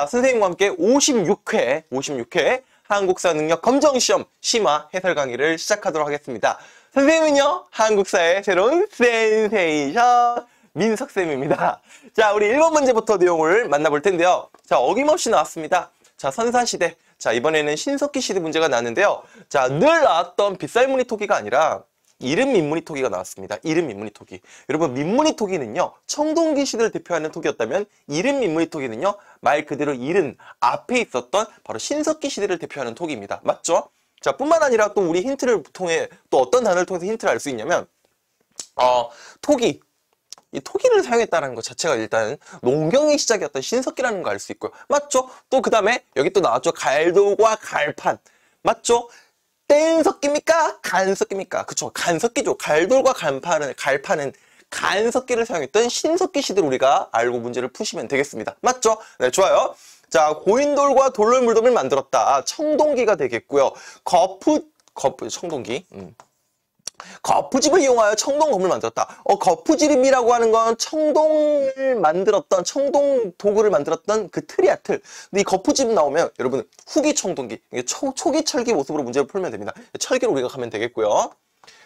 자, 선생님과 함께 56회, 56회 한국사 능력 검정시험 심화 해설 강의를 시작하도록 하겠습니다. 선생님은요, 한국사의 새로운 센세이션 민석쌤입니다. 자, 우리 1번 문제부터 내용을 만나볼 텐데요. 자, 어김없이 나왔습니다. 자, 선사시대. 자, 이번에는 신석기 시대 문제가 나는데요. 왔 자, 늘 나왔던 빗살무늬 토기가 아니라 이름 민무늬 토기가 나왔습니다. 이름 민무늬 토기. 여러분 민무늬 토기는요. 청동기 시대를 대표하는 토기였다면 이름 민무늬 토기는요. 말 그대로 이름 앞에 있었던 바로 신석기 시대를 대표하는 토기입니다. 맞죠? 자 뿐만 아니라 또 우리 힌트를 통해 또 어떤 단어를 통해서 힌트를 알 수 있냐면 어 토기 이 토기를 사용했다는 것 자체가 일단 농경의 시작이었던 신석기라는 거 알 수 있고요. 맞죠? 또 그 다음에 여기 또 나왔죠. 갈도와 갈판. 맞죠? 땐 섞입니까? 간 섞입니까? 그쵸. 간 섞이죠. 갈돌과 간판은, 갈파는 간석기를 사용했던 신석기 시대를 우리가 알고 문제를 푸시면 되겠습니다. 맞죠? 네, 좋아요. 자, 고인돌과 돌로 물돔을 만들었다. 아, 청동기가 되겠고요. 거푸, 거푸, 청동기. 음. 거푸집을 이용하여 청동 건물 만들었다. 어, 거푸집이라고 하는 건 청동을 만들었던 청동 도구를 만들었던 그 틀이야 틀. 근데 이 거푸집 나오면 여러분 후기 청동기 초, 초기 철기 모습으로 문제를 풀면 됩니다. 철기로 우리가 가면 되겠고요.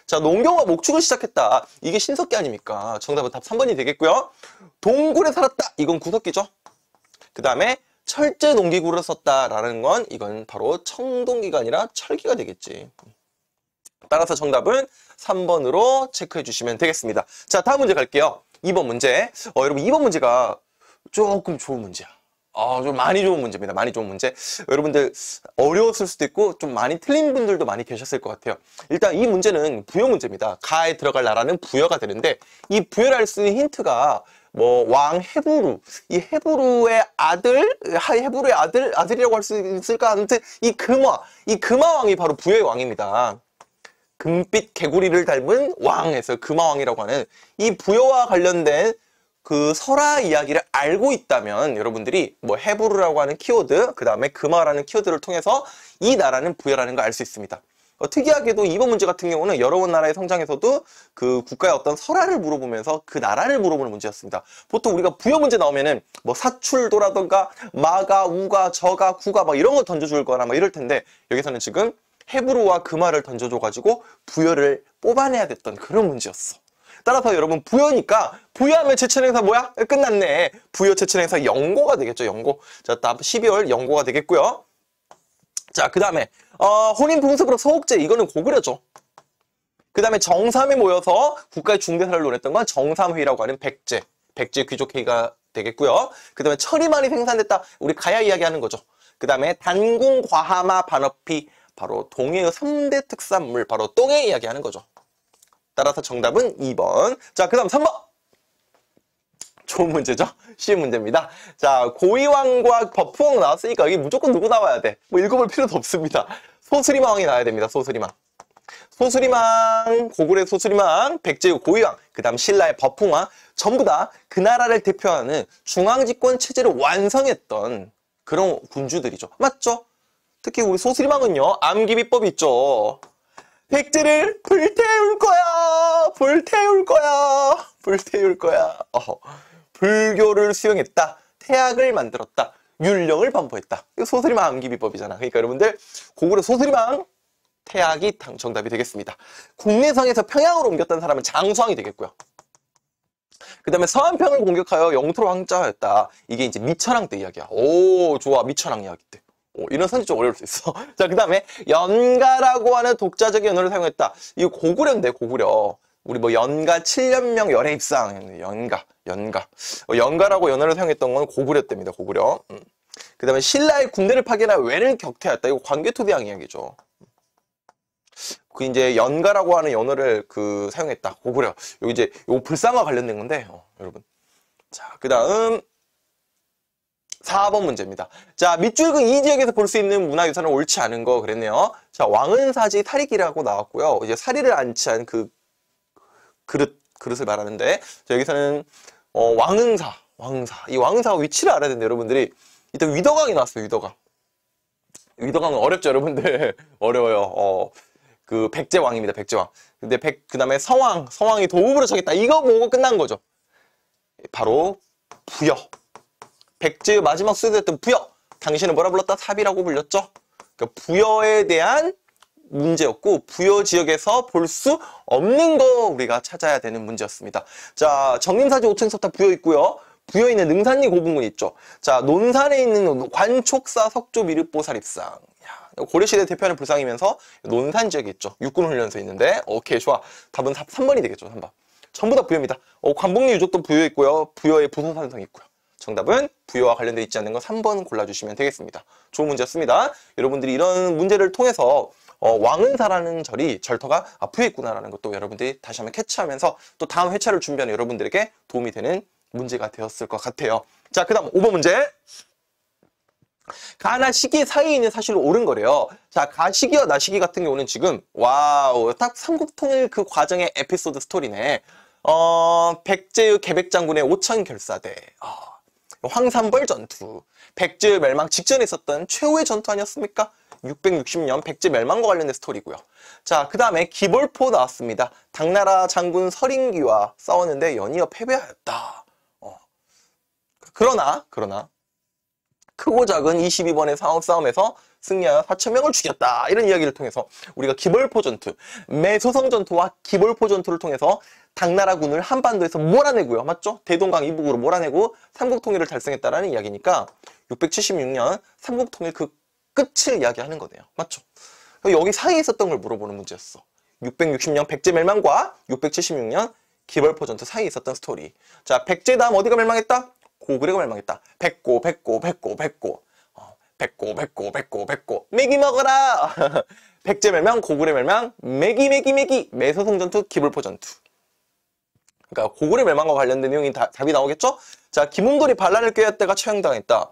자, 농경화 목축을 시작했다. 이게 신석기 아닙니까? 정답은 답 3번이 되겠고요. 동굴에 살았다. 이건 구석기죠. 그 다음에 철제 농기구를 썼다라는 건 이건 바로 청동기가 아니라 철기가 되겠지. 따라서 정답은 3번으로 체크해 주시면 되겠습니다. 자, 다음 문제 갈게요. 2번 문제. 어, 여러분 2번 문제가 조금 좋은 문제야. 아, 좀 많이 좋은 문제입니다. 많이 좋은 문제. 여러분들 어려웠을 수도 있고 좀 많이 틀린 분들도 많이 계셨을 것 같아요. 일단 이 문제는 부여 문제입니다. 가에 들어갈 나라는 부여가 되는데 이 부여를 할수 있는 힌트가 뭐왕 헤브루 이 헤브루의 아들 하이 헤브루의 아들 아들이라고 할 수 있을까 아무튼 이 금화 이 금화 왕이 바로 부여의 왕입니다. 금빛 개구리를 닮은 왕에서 금화왕이라고 하는 이 부여와 관련된 그 설화 이야기를 알고 있다면 여러분들이 뭐 해부르라고 하는 키워드 그 다음에 금화라는 키워드를 통해서 이 나라는 부여라는 걸 알 수 있습니다. 어, 특이하게도 이번 문제 같은 경우는 여러 나라의 성장에서도 그 국가의 어떤 설화를 물어보면서 그 나라를 물어보는 문제였습니다. 보통 우리가 부여 문제 나오면은 뭐 사출도라던가 마가, 우가, 저가, 구가 막 이런 거 던져줄 거라막 이럴 텐데 여기서는 지금 헤브로와 그말을 던져줘가지고 부여를 뽑아내야 됐던 그런 문제였어. 따라서 여러분 부여니까 부여하면 제천행사 뭐야? 끝났네. 부여 제천행사 영고가 되겠죠. 영고. 자, 다음 12월 영고가 되겠고요. 자, 그 다음에 어, 혼인 풍습으로 소옥제 이거는 고구려죠. 그 다음에 정삼이 모여서 국가의 중대사를 논했던 건 정삼회의라고 하는 백제, 백제 귀족회의가 되겠고요. 그 다음에 철이 많이 생산됐다. 우리 가야 이야기하는 거죠. 그 다음에 단궁 과하마 반업피 바로 동해의 3대 특산물 바로 똥에 이야기하는 거죠. 따라서 정답은 2번. 자, 그 다음 3번. 좋은 문제죠? 쉬운 문제입니다. 자, 고이왕과 버프왕 나왔으니까 여기 무조건 누구 나와야 돼? 뭐 읽어볼 필요도 없습니다. 소수리마왕이 나와야 됩니다. 소수리망. 소수리망, 고구려의 소수리망, 백제의 고이왕, 그 다음 신라의 버풍왕 전부 다 그 나라를 대표하는 중앙집권 체제를 완성했던 그런 군주들이죠. 맞죠? 특히 우리 소수림왕은요 암기 비법 있죠 백제를 불태울 거야 불태울 거야 불태울 거야 어허. 불교를 수용했다 태학을 만들었다 율령을 반포했다 이거 소수림왕 암기 비법이잖아 그러니까 여러분들 고구려 소수림왕 태학이 정답이 되겠습니다 국내성에서 평양으로 옮겼던 사람은 장수왕이 되겠고요 그 다음에 서한평을 공격하여 영토로 황자하였다 이게 이제 미천왕 때 이야기야 오 좋아 미천왕 이야기 때 어, 이런 선지 좀 어려울 수 있어. 자, 그 다음에 연가라고 하는 독자적인 연호를 사용했다. 이거 고구려인데, 고구려. 우리 뭐 연가 7년명 열애 입상. 연가, 연가. 어, 연가라고 연호를 사용했던 건 고구려 때입니다, 고구려. 음. 그 다음에 신라의 군대를 파견여 왜를 격퇴했다. 이거 관계토대왕 이야기죠. 그 이제 연가라고 하는 연호를그 사용했다. 고구려. 여기 이제 요 불상과 관련된 건데, 어, 여러분. 자, 그 다음. 4번 문제입니다. 자, 밑줄 그 이 지역에서 볼 수 있는 문화유산은 옳지 않은 거 그랬네요. 자, 왕은 사지 탈리기라고 나왔고요. 이제 사리를 안치한 그 그릇, 그릇을 말하는데 자, 여기서는 어, 왕은사왕은사이왕은사 위치를 알아야 되는데 여러분들이 일단 위더강이 나왔어요, 위더강. 위더강은 어렵죠, 여러분들. 어려워요. 어, 그 백제왕입니다, 백제왕. 근데 백, 그 다음에 서왕, 서왕이 도읍으로 쳐겠다. 이거 보고 끝난 거죠. 바로 부여. 백제의 마지막 수대였던 부여 당신은 뭐라 불렀다? 삽이라고 불렸죠. 그러니까 부여에 대한 문제였고 부여 지역에서 볼 수 없는 거 우리가 찾아야 되는 문제였습니다. 자, 정림사지 5층 석탑 부여 있고요. 부여 있는 능산리 고분군 있죠. 자, 논산에 있는 관촉사 석조 미륵보살입상. 고려시대 대표하는 불상이면서 논산 지역에 있죠. 육군훈련소 있는데. 오케이, 좋아. 답은 3번이 되겠죠, 3번. 전부 다 부여입니다. 어, 관복리 유적도 부여있고요. 부여의 부서산성 있고요. 정답은 부여와 관련돼 있지 않는 건 3번 골라주시면 되겠습니다. 좋은 문제였습니다. 여러분들이 이런 문제를 통해서 어, 왕은사라는 절이 절터가 앞에 있구나라는 것도 여러분들이 다시 한번 캐치하면서 또 다음 회차를 준비하는 여러분들에게 도움이 되는 문제가 되었을 것 같아요. 자, 그 다음 5번 문제. 가나 시기 사이에 있는 사실로 옳은 거래요. 자, 가시기와 나시기 같은 경우는 지금 와우 딱 삼국통일 그 과정의 에피소드 스토리네. 어 백제의 개백장군의 오천 결사대. 어. 황산벌 전투, 백제 멸망 직전에 있었던 최후의 전투 아니었습니까? 660년 백제 멸망과 관련된 스토리고요. 자, 그 다음에 기벌포 나왔습니다. 당나라 장군 서린기와 싸웠는데 연이어 패배하였다. 어. 그러나, 그러나 크고 작은 22번의 사업 싸움에서 승야 4천명을 죽였다 이런 이야기를 통해서 우리가 기벌포 전투, 매소성 전투와 기벌포 전투를 통해서 당나라군을 한반도에서 몰아내고요. 맞죠? 대동강 이북으로 몰아내고 삼국통일을 달성했다라는 이야기니까 676년 삼국통일 그 끝을 이야기하는 거네요. 맞죠? 여기 사이에 있었던 걸 물어보는 문제였어. 660년 백제 멸망과 676년 기벌포 전투 사이에 있었던 스토리. 자, 백제 다음 어디가 멸망했다? 고구려가 멸망했다. 백고, 백고, 백고, 백고. 백고 백고 백고 백고 메기 먹어라 백제 멸망 고구려 멸망 메기 메기 메기 매소성 전투 기불포 전투 그러니까 고구려 멸망과 관련된 내용이 다, 답이 나오겠죠? 자 김홍돌이 반란을 꾀할 다가 처형당했다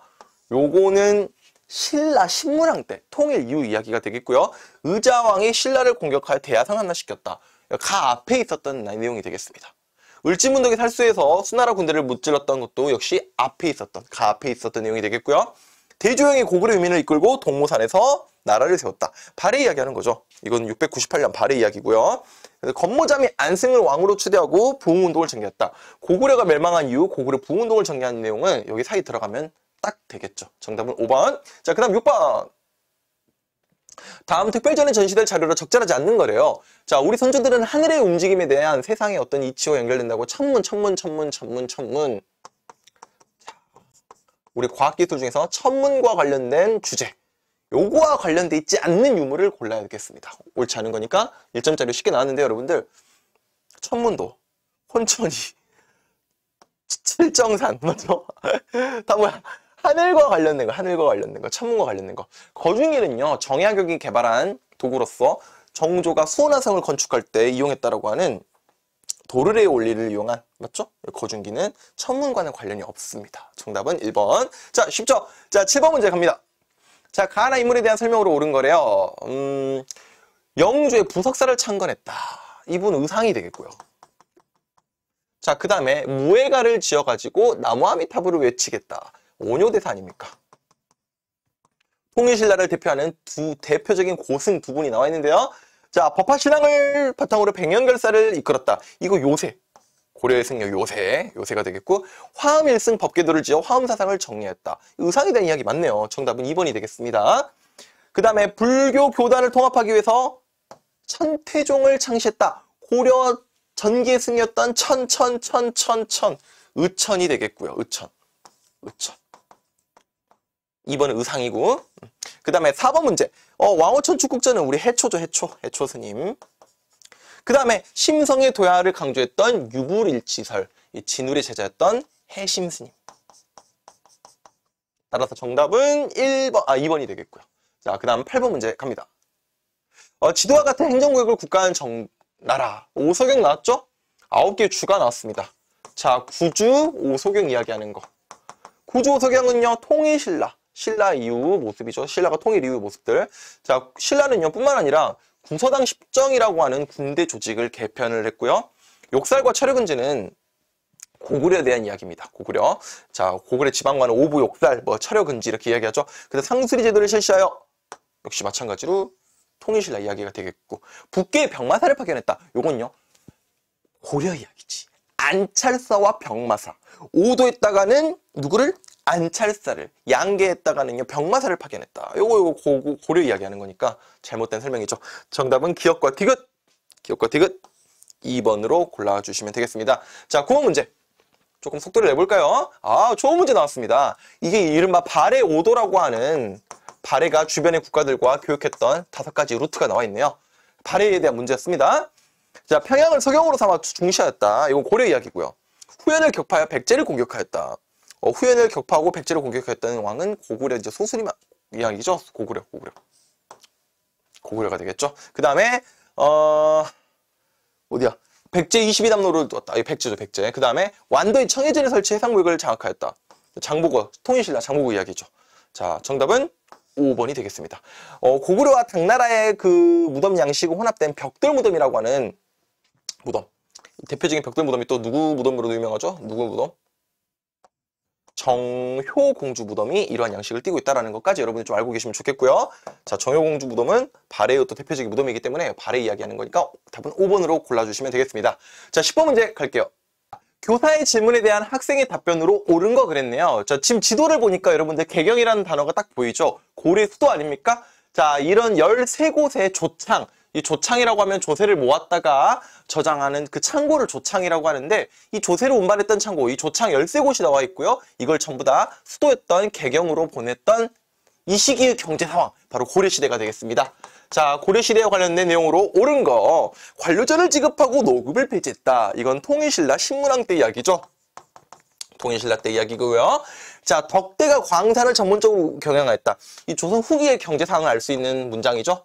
요거는 신라 신무왕때 통일 이후 이야기가 되겠고요 의자왕이 신라를 공격하여 대야상하나시켰다가 앞에 있었던 내용이 되겠습니다 을지문덕이 살수해서 수나라 군대를 무찔렀던 것도 역시 앞에 있었던 가 앞에 있었던 내용이 되겠고요 대조영이 고구려 유민을 이끌고 동모산에서 나라를 세웠다. 발해 이야기하는 거죠. 이건 698년 발해 이야기고요. 건모잠이 안승을 왕으로 추대하고 부흥운동을 전개했다. 고구려가 멸망한 이후 고구려 부흥운동을 전개한 내용은 여기 사이 들어가면 딱 되겠죠. 정답은 5번. 자, 그 다음 6번. 다음 특별전에 전시될 자료로 적절하지 않는 거래요. 자, 우리 선조들은 하늘의 움직임에 대한 세상의 어떤 이치와 연결된다고 천문, 천문, 천문, 천문, 천문 우리 과학기술 중에서 천문과 관련된 주제 요거와 관련돼 있지 않는 유물을 골라야겠습니다. 되 옳지 않은 거니까 1점짜리 쉽게 나왔는데 여러분들 천문도, 혼천이, 칠정산 맞죠? 다 뭐야? 하늘과 관련된 거, 하늘과 관련된 거, 천문과 관련된 거. 거중일은요 정약용이 개발한 도구로서 정조가 수원화성을 건축할 때 이용했다라고 하는 도르래의 원리를 이용한 맞죠? 거중기는 천문과는 관련이 없습니다. 정답은 1번. 자, 쉽죠? 자, 7번 문제 갑니다. 자, 가나 인물에 대한 설명으로 옳은 거래요. 음, 영주의 부석사를 창건했다. 이분 의상이 되겠고요. 자, 그 다음에 무에가를 지어가지고 나무아미타불을 외치겠다. 오뇨대사 아닙니까? 통일신라를 대표하는 두 대표적인 고승 두 분이 나와 있는데요. 자, 법화신앙을 바탕으로 백년결사를 이끌었다. 이거 요새. 고려의 승려 요새. 요새가 되겠고 화음일승 법궤도를 지어 화음사상을 정리했다. 의상에 대한 이야기 맞네요. 정답은 2번이 되겠습니다. 그 다음에 불교 교단을 통합하기 위해서 천태종을 창시했다. 고려 전기의 승이었던 천, 천, 천, 천, 천. 의천이 되겠고요. 의천. 의천. 2번은 의상이고. 그 다음에 4번 문제. 어, 왕호천축국자는 우리 해초죠, 해초. 해초 스님. 그 다음에 심성의 도야를 강조했던 유불일치설. 진울의 제자였던 해심 스님. 따라서 정답은 1번, 아, 2번이 되겠고요. 자, 그 다음 8번 문제 갑니다. 어, 지도와 같은 행정구역을 국가한 정, 나라. 오소경 나왔죠? 9개 주가 나왔습니다. 자, 구주 오소경 이야기하는 거. 구주 오소경은요, 통일신라. 신라 이후 모습이죠. 신라가 통일 이후 모습들. 자, 신라는요, 뿐만 아니라 군서당 십정이라고 하는 군대 조직을 개편을 했고요. 욕살과 철역은지는 고구려에 대한 이야기입니다. 고구려. 자, 고구려 지방관은 오부 욕살, 뭐 철역은지 이렇게 이야기하죠. 그래서 상수리 제도를 실시하여 역시 마찬가지로 통일신라 이야기가 되겠고 북계의 병마사를 파견했다. 요건요. 고려 이야기지. 안찰사와 병마사. 오도했다가는 누구를? 안찰사를 양계했다가는요 병마사를 파견했다. 요거 요거 고, 고려 고 이야기하는 거니까 잘못된 설명이죠. 정답은 기억과 디귿. 기억과 디귿 2번으로 골라주시면 되겠습니다. 자, 9번 문제. 조금 속도를 내볼까요? 아, 좋은 문제 나왔습니다. 이게 이른바 발해 오도라고 하는 발해가 주변의 국가들과 교역했던 다섯 가지 루트가 나와 있네요. 발해에 대한 문제였습니다. 자, 평양을 서경으로 삼아 중시하였다. 이건 고려 이야기고요. 후연을 격파하여 백제를 공격하였다. 어, 후연을 격파하고 백제를 공격했다는 왕은 고구려 이제 소수림 이야기죠. 고구려, 고구려. 고구려가 되겠죠. 그 다음에 어 어디야? 백제 22담로를 두다 백제죠, 백제. 그 다음에 완도의 청해진을 설치 해상무을 장악하였다. 장보고, 통일신라 장보고 이야기죠. 자, 정답은 5번이 되겠습니다. 어, 고구려와 당나라의 그 무덤 양식이 혼합된 벽돌 무덤이라고 하는 무덤. 대표적인 벽돌 무덤이 또 누구 무덤으로 유명하죠? 누구 무덤? 정효 공주 무덤이 이러한 양식을 띠고 있다는 것까지 여러분이 좀 알고 계시면 좋겠고요. 자, 정효 공주 무덤은 발해의 또 대표적인 무덤이기 때문에 발해 이야기하는 거니까 답은 5번으로 골라주시면 되겠습니다. 자, 10번 문제 갈게요. 교사의 질문에 대한 학생의 답변으로 옳은 거 그랬네요. 자, 지금 지도를 보니까 여러분들 개경이라는 단어가 딱 보이죠? 고래 수도 아닙니까? 자, 이런 13곳의 조창, 이 조창이라고 하면 조세를 모았다가 저장하는 그 창고를 조창이라고 하는데 이 조세를 운반했던 창고, 이 조창 13곳이 나와 있고요. 이걸 전부 다 수도했던 개경으로 보냈던 이 시기의 경제 상황, 바로 고려시대가 되겠습니다. 자, 고려시대에 관련된 내용으로 옳은 거, 관료전을 지급하고 노급을 폐지했다. 이건 통일신라 신문왕 때 이야기죠. 통일신라 때 이야기고요. 자, 덕대가 광산을 전문적으로 경영하였다. 이 조선 후기의 경제 상황을 알 수 있는 문장이죠.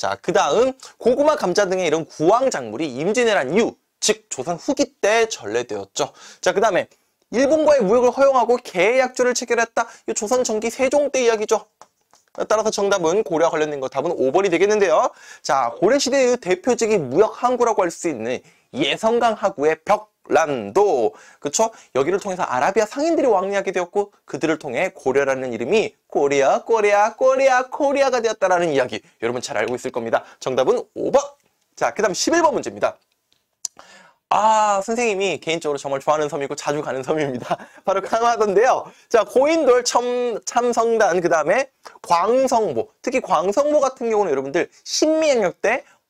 자, 그 다음 고구마, 감자 등의 이런 구황작물이 임진왜란 이후 즉 조선 후기 때 전래되었죠. 자, 그 다음에 일본과의 무역을 허용하고 계약조를 체결했다. 이 조선 전기 세종 때 이야기죠. 따라서 정답은 고려 와 관련된 것 답은 5번이 되겠는데요. 자, 고려시대의 대표적인 무역 항구라고 할 수 있는 예성강 하구의 벽 란도 그쵸? 여기를 통해서 아라비아 상인들이 왕래하게 되었고 그들을 통해 고려라는 이름이 코리아 코리아 코리아 코리아가 되었다라는 이야기 여러분 잘 알고 있을 겁니다 정답은 5번 자그 다음 11번 문제입니다 아 선생님이 개인적으로 정말 좋아하는 섬이고 자주 가는 섬입니다 바로 강화도인데요 자 고인돌 첨, 참성단 그 다음에 광성보 특히 광성보 같은 경우는 여러분들 신미행역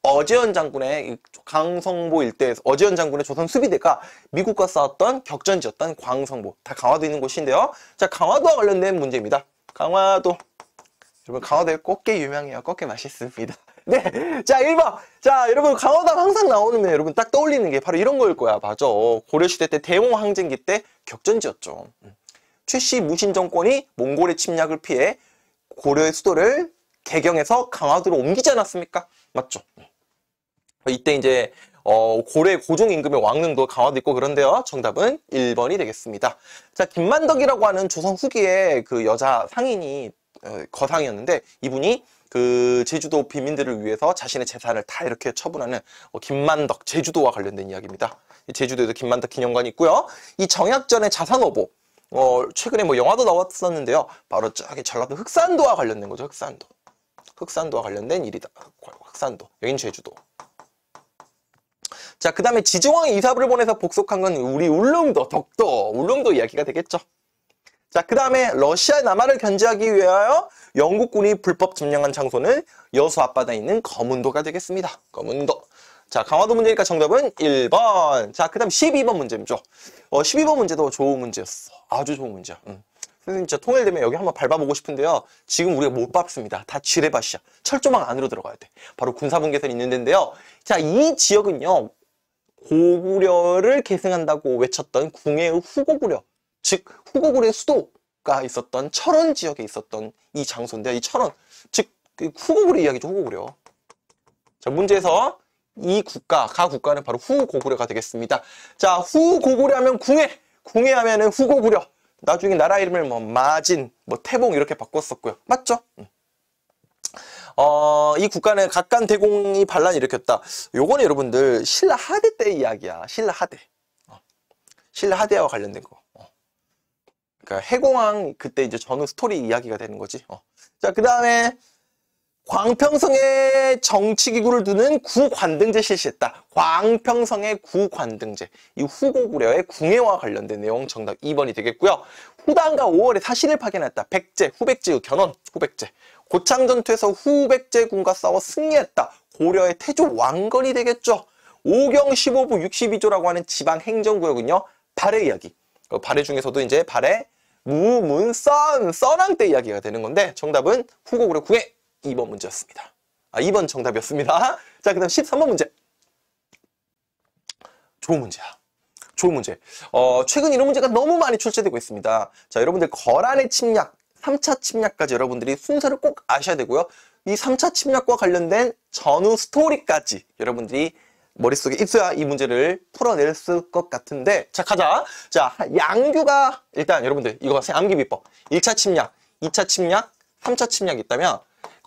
때어재연 장군의 강성보 일대에서 어지현 장군의 조선 수비대가 미국과 싸웠던 격전지였던 광성보 다 강화도 있는 곳인데요 자 강화도와 관련된 문제입니다 강화도 여러분 강화도의 꽃게 유명해요 꽃게 맛있습니다 네, 자 1번 자 여러분 강화도 항상 나오는 데 여러분 딱 떠올리는 게 바로 이런 거일 거야 맞아 고려시대 때 대몽항쟁기 때 격전지였죠 음. 최씨 무신 정권이 몽골의 침략을 피해 고려의 수도를 개경에서 강화도로 옮기지 않았습니까? 맞죠? 음. 이때 이제 어, 고래 고중임금의 왕릉도 강화도 있고 그런데요. 정답은 1번이 되겠습니다. 자, 김만덕이라고 하는 조선 후기의 그 여자 상인이 어, 거상이었는데 이분이 그 제주도 비민들을 위해서 자신의 재산을 다 이렇게 처분하는 어, 김만덕 제주도와 관련된 이야기입니다. 제주도에도 김만덕 기념관이 있고요. 이 정약전의 자산오보 어, 최근에 뭐 영화도 나왔었는데요. 바로 저기 전라도 흑산도와 관련된 거죠. 흑산도. 흑산도와 관련된 일이다. 흑산도. 여긴 제주도. 자, 그 다음에 지중왕이 이사부를 보내서 복속한 건 우리 울릉도, 덕도, 울릉도 이야기가 되겠죠. 자, 그 다음에 러시아 남하를 견제하기 위하여 영국군이 불법 점령한 장소는 여수 앞바다에 있는 거문도가 되겠습니다. 거문도. 자, 강화도 문제니까 정답은 1번. 자, 그 다음 12번 문제죠. 어, 12번 문제도 좋은 문제였어. 아주 좋은 문제야. 응. 선생님 진짜 통일되면 여기 한번 밟아보고 싶은데요. 지금 우리가 못 밟습니다. 다 지뢰밭이야. 철조망 안으로 들어가야 돼. 바로 군사분계선 있는 데인데요. 자, 이 지역은요. 고구려를 계승한다고 외쳤던 궁의 후고구려 즉 후고구려의 수도가 있었던 철원 지역에 있었던 이 장소인데 이 철원 즉 그 후고구려 이야기죠 후고구려 자 문제에서 이 국가 가 국가는 바로 후고구려가 되겠습니다 자 후고구려 하면 궁예 궁예 하면은 후고구려 나중에 나라 이름을 뭐 마진 뭐 태봉 이렇게 바꿨었고요 맞죠? 어, 이국가는 갓간 대공이 반란 일으켰다. 요거는 여러분들 신라 하대 때 이야기야. 신라 하대. 어. 신라 하대와 관련된 거. 어. 그러니까 해공왕 그때 이제 전후 스토리 이야기가 되는 거지. 어. 자, 그 다음에 광평성에 정치기구를 두는 구관등제 실시했다. 광평성의 구관등제. 이 후고구려의 궁예와 관련된 내용 정답 2번이 되겠고요. 후단과 5월에 사실을 파견했다. 백제, 후백제의 견훤, 후백제. 고창전투에서 후백제군과 싸워 승리했다. 고려의 태조 왕건이 되겠죠. 5경 15부 62조라고 하는 지방행정구역은요. 발해 이야기. 그 발해 중에서도 이제 발해, 무문, 썬, 선왕 때 이야기가 되는 건데 정답은 후고구려 궁예 2번 문제였습니다. 아, 2번 정답이었습니다. 자, 그 다음 13번 문제. 좋은 문제야. 좋은 문제. 어, 최근 이런 문제가 너무 많이 출제되고 있습니다. 자, 여러분들 거란의 침략, 3차 침략까지 여러분들이 순서를 꼭 아셔야 되고요. 이 3차 침략과 관련된 전후 스토리까지 여러분들이 머릿속에 있어야 이 문제를 풀어낼 것 같은데 자 가자 자 양규가 일단 여러분들 이거 암기 비법 1차 침략 2차 침략 3차 침략이 있다면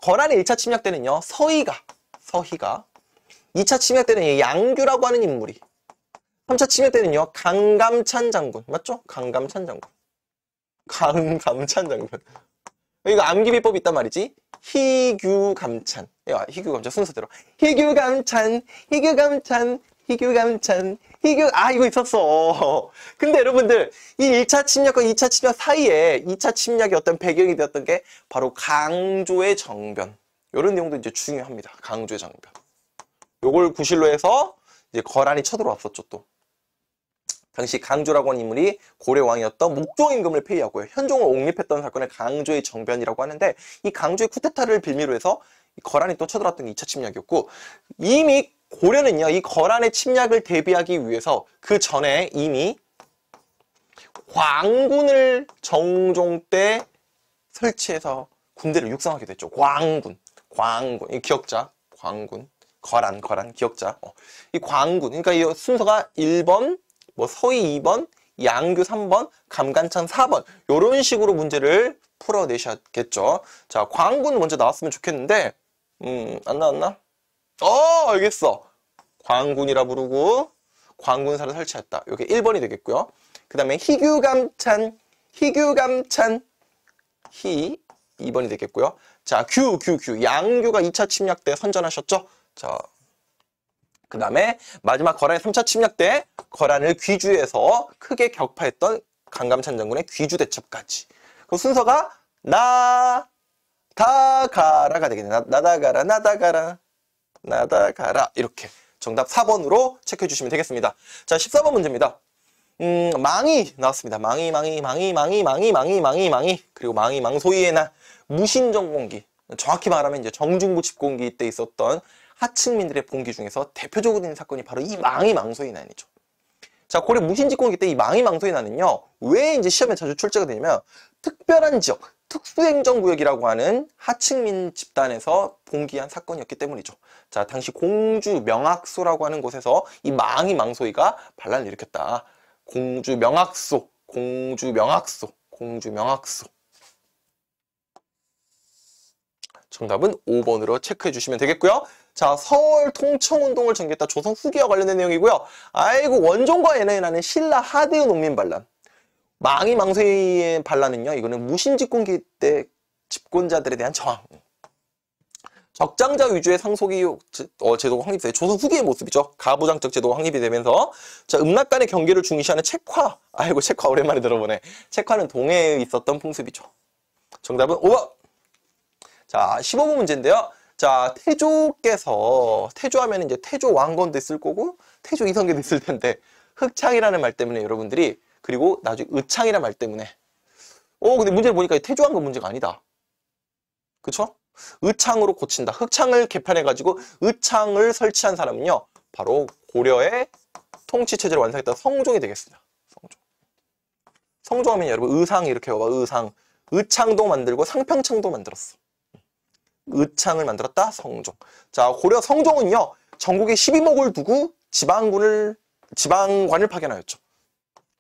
거란의 1차 침략 때는요. 서희가 서희가 2차 침략 때는 양규라고 하는 인물이 3차 침략 때는요. 강감찬 장군 맞죠? 강감찬 장군 강감찬 장군 이거 암기비법이 있단 말이지 희규감찬 예, 희규감찬 순서대로 희규감찬 희규감찬 희규감찬희규 아, 이거 있었어. 근데 여러분들, 이 1차 침략과 2차 침략 사이에 2차 침략이 어떤 배경이 되었던 게 바로 강조의 정변. 이런 내용도 이제 중요합니다. 강조의 정변. 요걸 구실로 해서 이제 거란이 쳐들어왔었죠, 또. 당시 강조라고 하는 인물이 고려 왕이었던 목종 임금을 폐위하고 현종을 옹립했던 사건을 강조의 정변이라고 하는데 이 강조의 쿠데타를 빌미로 해서 거란이 또 쳐들었던 게 2차 침략이었고 이미 고려는요, 이 거란의 침략을 대비하기 위해서 그 전에 이미 광군을 정종 때 설치해서 군대를 육성하게 됐죠. 광군, 광군, 이 기억자, 광군, 거란, 거란, 기억자. 어. 이 광군, 그러니까 이 순서가 1번, 뭐 서희 2번, 양규 3번, 감간천 4번 이런 식으로 문제를 풀어내셨겠죠. 자, 광군 먼저 나왔으면 좋겠는데 음, 안 나왔나? 어 알겠어 광군이라 부르고 광군사를 설치했다 이게 1번이 되겠고요 그 다음에 희규감찬 희규감찬 희 2번이 되겠고요 자규규규 양규가 2차 침략 때 선전하셨죠 자그 다음에 마지막 거란의 3차 침략 때 거란을 귀주에서 크게 격파했던 강감찬 장군의 귀주 대첩까지 그 순서가 나 다가라가 되겠네 나다가라 나다가라 나다가라 이렇게 정답 4번으로 체크해 주시면 되겠습니다. 자 14번 문제입니다. 음, 망이 나왔습니다. 망이, 망이, 망이, 망이, 망이, 망이, 망이, 망이. 그리고 망이, 망소이의 날, 무신정공기. 정확히 말하면 이제 정중부 집공기 때 있었던 하층민들의 봉기 중에서 대표적인 으로 사건이 바로 이 망이, 망소이 난이죠. 자, 고래 무신집공기 때 이 망이, 망소이 난은요, 왜 이제 시험에 자주 출제가 되냐면, 특별한 지역, 특수행정구역이라고 하는 하층민 집단에서 봉기한 사건이었기 때문이죠. 자, 당시 공주 명학소라고 하는 곳에서 이 망이 망소이가 반란을 일으켰다. 공주 명학소, 공주 명학소, 공주 명학소. 정답은 5번으로 체크해 주시면 되겠고요. 자, 서울 통청운동을 전개했다 조선 후기와 관련된 내용이고요. 아이고, 원종과 연이라는 신라 하대의 농민 반란. 망이 망소의 반란은요, 이거는 무신집권기 때 집권자들에 대한 저항. 적장자 위주의 상속이 어, 제도가 확립돼 조선 후기의 모습이죠. 가부장적 제도가 확립이 되면서 자 음락 간의 경계를 중시하는 책화 아이고 책화 오랜만에 들어보네. 책화는 동해에 있었던 풍습이죠. 정답은 5번 자 15번 문제인데요. 자 태조께서 태조하면 이제 태조 왕건도 있을 거고 태조 이성계도 있을 텐데 흑창이라는 말 때문에 여러분들이 그리고 나중에 의창이라는 말 때문에 어 근데 문제를 보니까 태조한 건 문제가 아니다. 그쵸? 의창으로 고친다. 흑창을 개편해가지고 의창을 설치한 사람은요. 바로 고려의 통치체제를 완성했던 성종이 되겠습니다. 성종. 성종하면 여러분 의상 이렇게 봐봐. 의상. 의창도 만들고 상평창도 만들었어. 의창을 만들었다. 성종. 자 고려 성종은요. 전국에 12목을 두고 지방군을 지방관을 파견하였죠.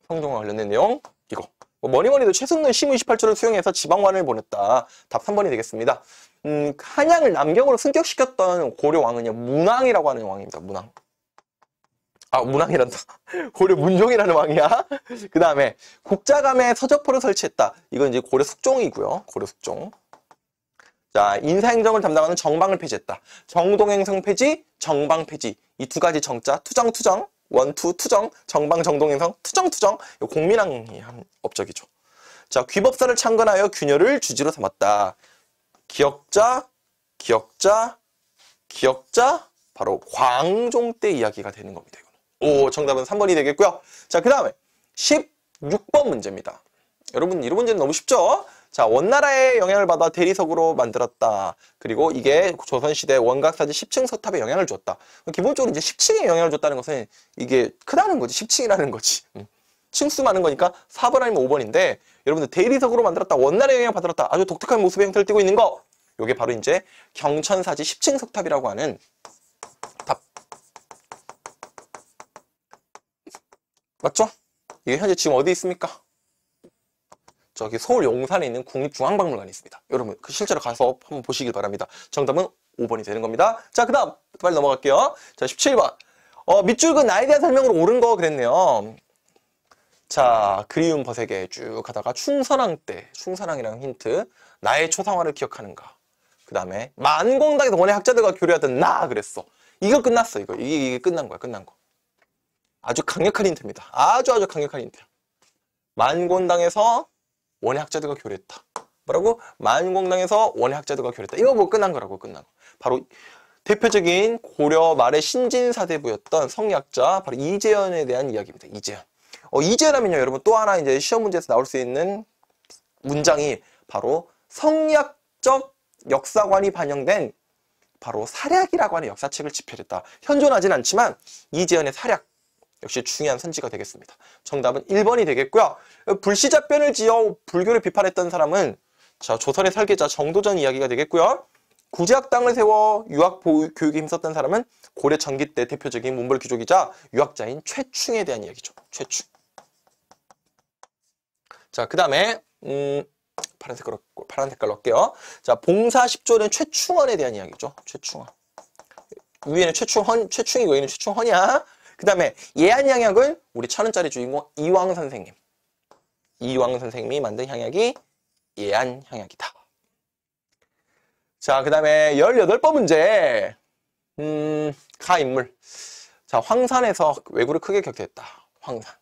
성종과 관련된 내용 이거. 뭐니머니도 최승은 시무 28조를 수용해서 지방관을 보냈다. 답 3번이 되겠습니다. 음, 한양을 남경으로 승격시켰던 고려 왕은요 문왕이라고 하는 왕입니다. 문왕. 아 문왕이란다. 고려 문종이라는 왕이야. 그 다음에 국자감에 서적포를 설치했다. 이건 이제 고려 숙종이고요. 고려 숙종. 자 인사행정을 담당하는 정방을 폐지했다. 정동행성 폐지, 정방 폐지. 이 두 가지 정자 투정 투정 원투 투정 정방 정동행성 투정 투정. 공민왕이 한 업적이죠. 자 귀법사를 창건하여 균열을 주지로 삼았다. 기억자, 기억자, 기억자 바로 광종 때 이야기가 되는 겁니다. 이거는. 오 정답은 3번이 되겠고요. 자그 다음에 16번 문제입니다. 여러분 이런 문제는 너무 쉽죠? 자 원나라의 영향을 받아 대리석으로 만들었다. 그리고 이게 조선시대 원각사지 10층 서탑에 영향을 줬다. 기본적으로 이제 10층에 영향을 줬다는 것은 이게 크다는 거지. 10층이라는 거지. 음. 층수 많은 거니까 4번 아니면 5번인데 여러분들 대리석으로 만들었다. 원나라 영향을 받았다. 아주 독특한 모습의 형태를 띠고 있는 거. 이게 바로 이제 경천사지 10층 석탑이라고 하는 탑. 맞죠? 이게 현재 지금 어디 있습니까? 저기 서울 용산에 있는 국립중앙박물관이 있습니다. 여러분 그 실제로 가서 한번 보시길 바랍니다. 정답은 5번이 되는 겁니다. 자, 그 다음 빨리 넘어갈게요. 자, 17번. 어, 밑줄 그 나에 대한 설명으로 오른 거 그랬네요. 자 그리운 버색게쭉 가다가 충선왕 때 충선왕이라는 힌트 나의 초상화를 기억하는가 그 다음에 만공당에서 원의 학자들과 교류하던 나 그랬어 이거 끝났어 이거 이게, 이게 끝난 거야 끝난 거 아주 강력한 힌트입니다 아주 아주 강력한 힌트야 만공당에서 원의 학자들과 교류했다 뭐라고? 만공당에서 원의 학자들과 교류했다 이거 뭐 끝난 거라고 끝난 거 바로 대표적인 고려 말의 신진사대부였던 성리학자 바로 이재현에 대한 이야기입니다 이재현 어, 이제라면요, 여러분 또 하나 이제 시험 문제에서 나올 수 있는 문장이 바로 성략적 역사관이 반영된 바로 사략이라고 하는 역사책을 집필했다. 현존하진 않지만 이재현의 사략 역시 중요한 선지가 되겠습니다. 정답은 1번이 되겠고요. 불시작변을 지어 불교를 비판했던 사람은 자 조선의 설계자 정도전 이야기가 되겠고요. 구제학당을 세워 유학 교육에 힘썼던 사람은 고려 전기 때 대표적인 문벌 귀족이자 유학자인 최충에 대한 이야기죠. 최충. 자, 그 다음에 음, 파란 색깔 파란 색깔 넣을게요. 자, 봉사 10조는 최충헌에 대한 이야기죠. 최충헌. 위에는 최충헌, 최충이고 여기는 최충헌이야. 그 다음에 예한 향약은 우리 천 원짜리 주인공 이왕 선생님. 이왕 선생님이 만든 향약이 예한 향약이다. 자, 그 다음에 18번 문제. 음, 가 인물. 자, 황산에서 왜구를 크게 격퇴했다. 황산.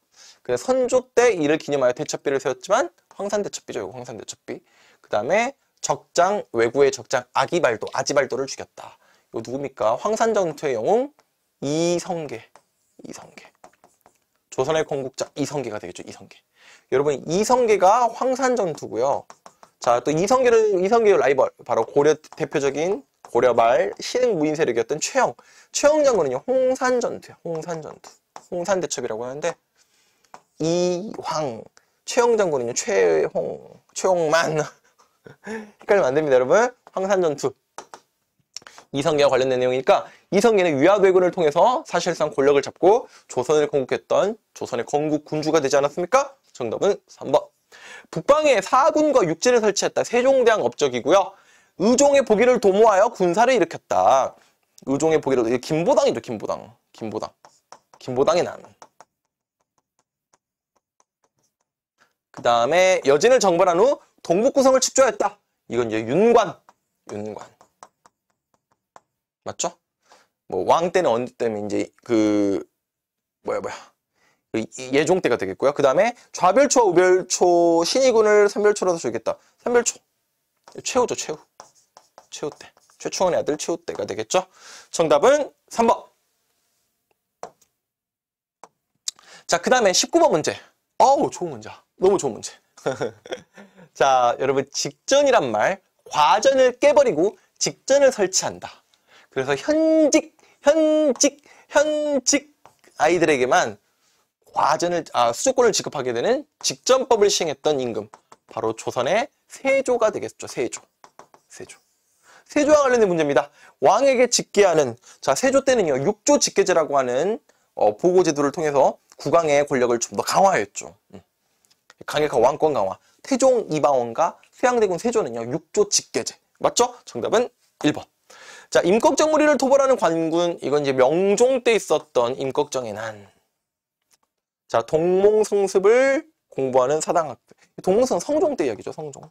그 선조 때 이를 기념하여 대첩비를 세웠지만 황산대첩비죠. 이거 황산대첩비. 그 다음에 적장 왜구의 적장 아기발도 아지발도를 죽였다. 이거 누굽니까? 황산정토의 영웅 이성계. 이성계. 조선의 건국자 이성계가 되겠죠. 이성계. 여러분 이성계가 황산전투고요. 자 또 이성계를 이성계의 라이벌 바로 고려 대표적인 고려말 신흥 무인 세력이었던 최영. 최영 장군은요. 홍산전투요. 홍산전투. 홍산대첩이라고 하는데 이황 최영 장군이요 최홍 최홍만 헷갈리면 안 됩니다 여러분 황산전투 이성계와 관련된 내용이니까 이성계는 위화대군을 통해서 사실상 권력을 잡고 조선을 건국했던 조선의 건국 군주가 되지 않았습니까? 정답은 3번 북방에 사군과 육지를 설치했다 세종대왕 업적이고요 의종의 보기를 도모하여 군사를 일으켰다 의종의 보기를 김보당이죠 김보당 김보당 김보당이 나는 그 다음에 여진을 정벌한 후 동북구성을 칩조했다. 이건 이제 윤관. 윤관. 맞죠? 뭐 왕 때는 언제 때면 이제 그 뭐야 뭐야 그 예종 때가 되겠고요. 그 다음에 좌별초, 우별초, 신의군을 삼별초라서 주겠다. 삼별초 최후죠 최후. 최후 때. 최충원의 아들 최후 때가 되겠죠. 정답은 3번. 자, 그 다음에 19번 문제. 어우, 좋은 문제. 너무 좋은 문제. 자, 여러분 직전이란 말 과전을 깨버리고 직전을 설치한다. 그래서 현직, 현직, 현직 아이들에게만 과전을 아, 수조권을 지급하게 되는 직전법을 시행했던 임금 바로 조선의 세조가 되겠죠. 세조, 세조. 세조와 관련된 문제입니다. 왕에게 직계하는 자 세조 때는요 육조 직계제라고 하는 어, 보고 제도를 통해서 국왕의 권력을 좀 더 강화했죠. 음. 강력한 왕권 강화. 태종 이방원과 수양대군 세조는요. 6조 직계제. 맞죠? 정답은 1번. 자, 임꺽정 무리를 토벌하는 관군. 이건 이제 명종 때 있었던 임꺽정의 난. 자, 동몽성습을 공부하는 사당학대. 동몽성 성종 때 이야기죠, 성종.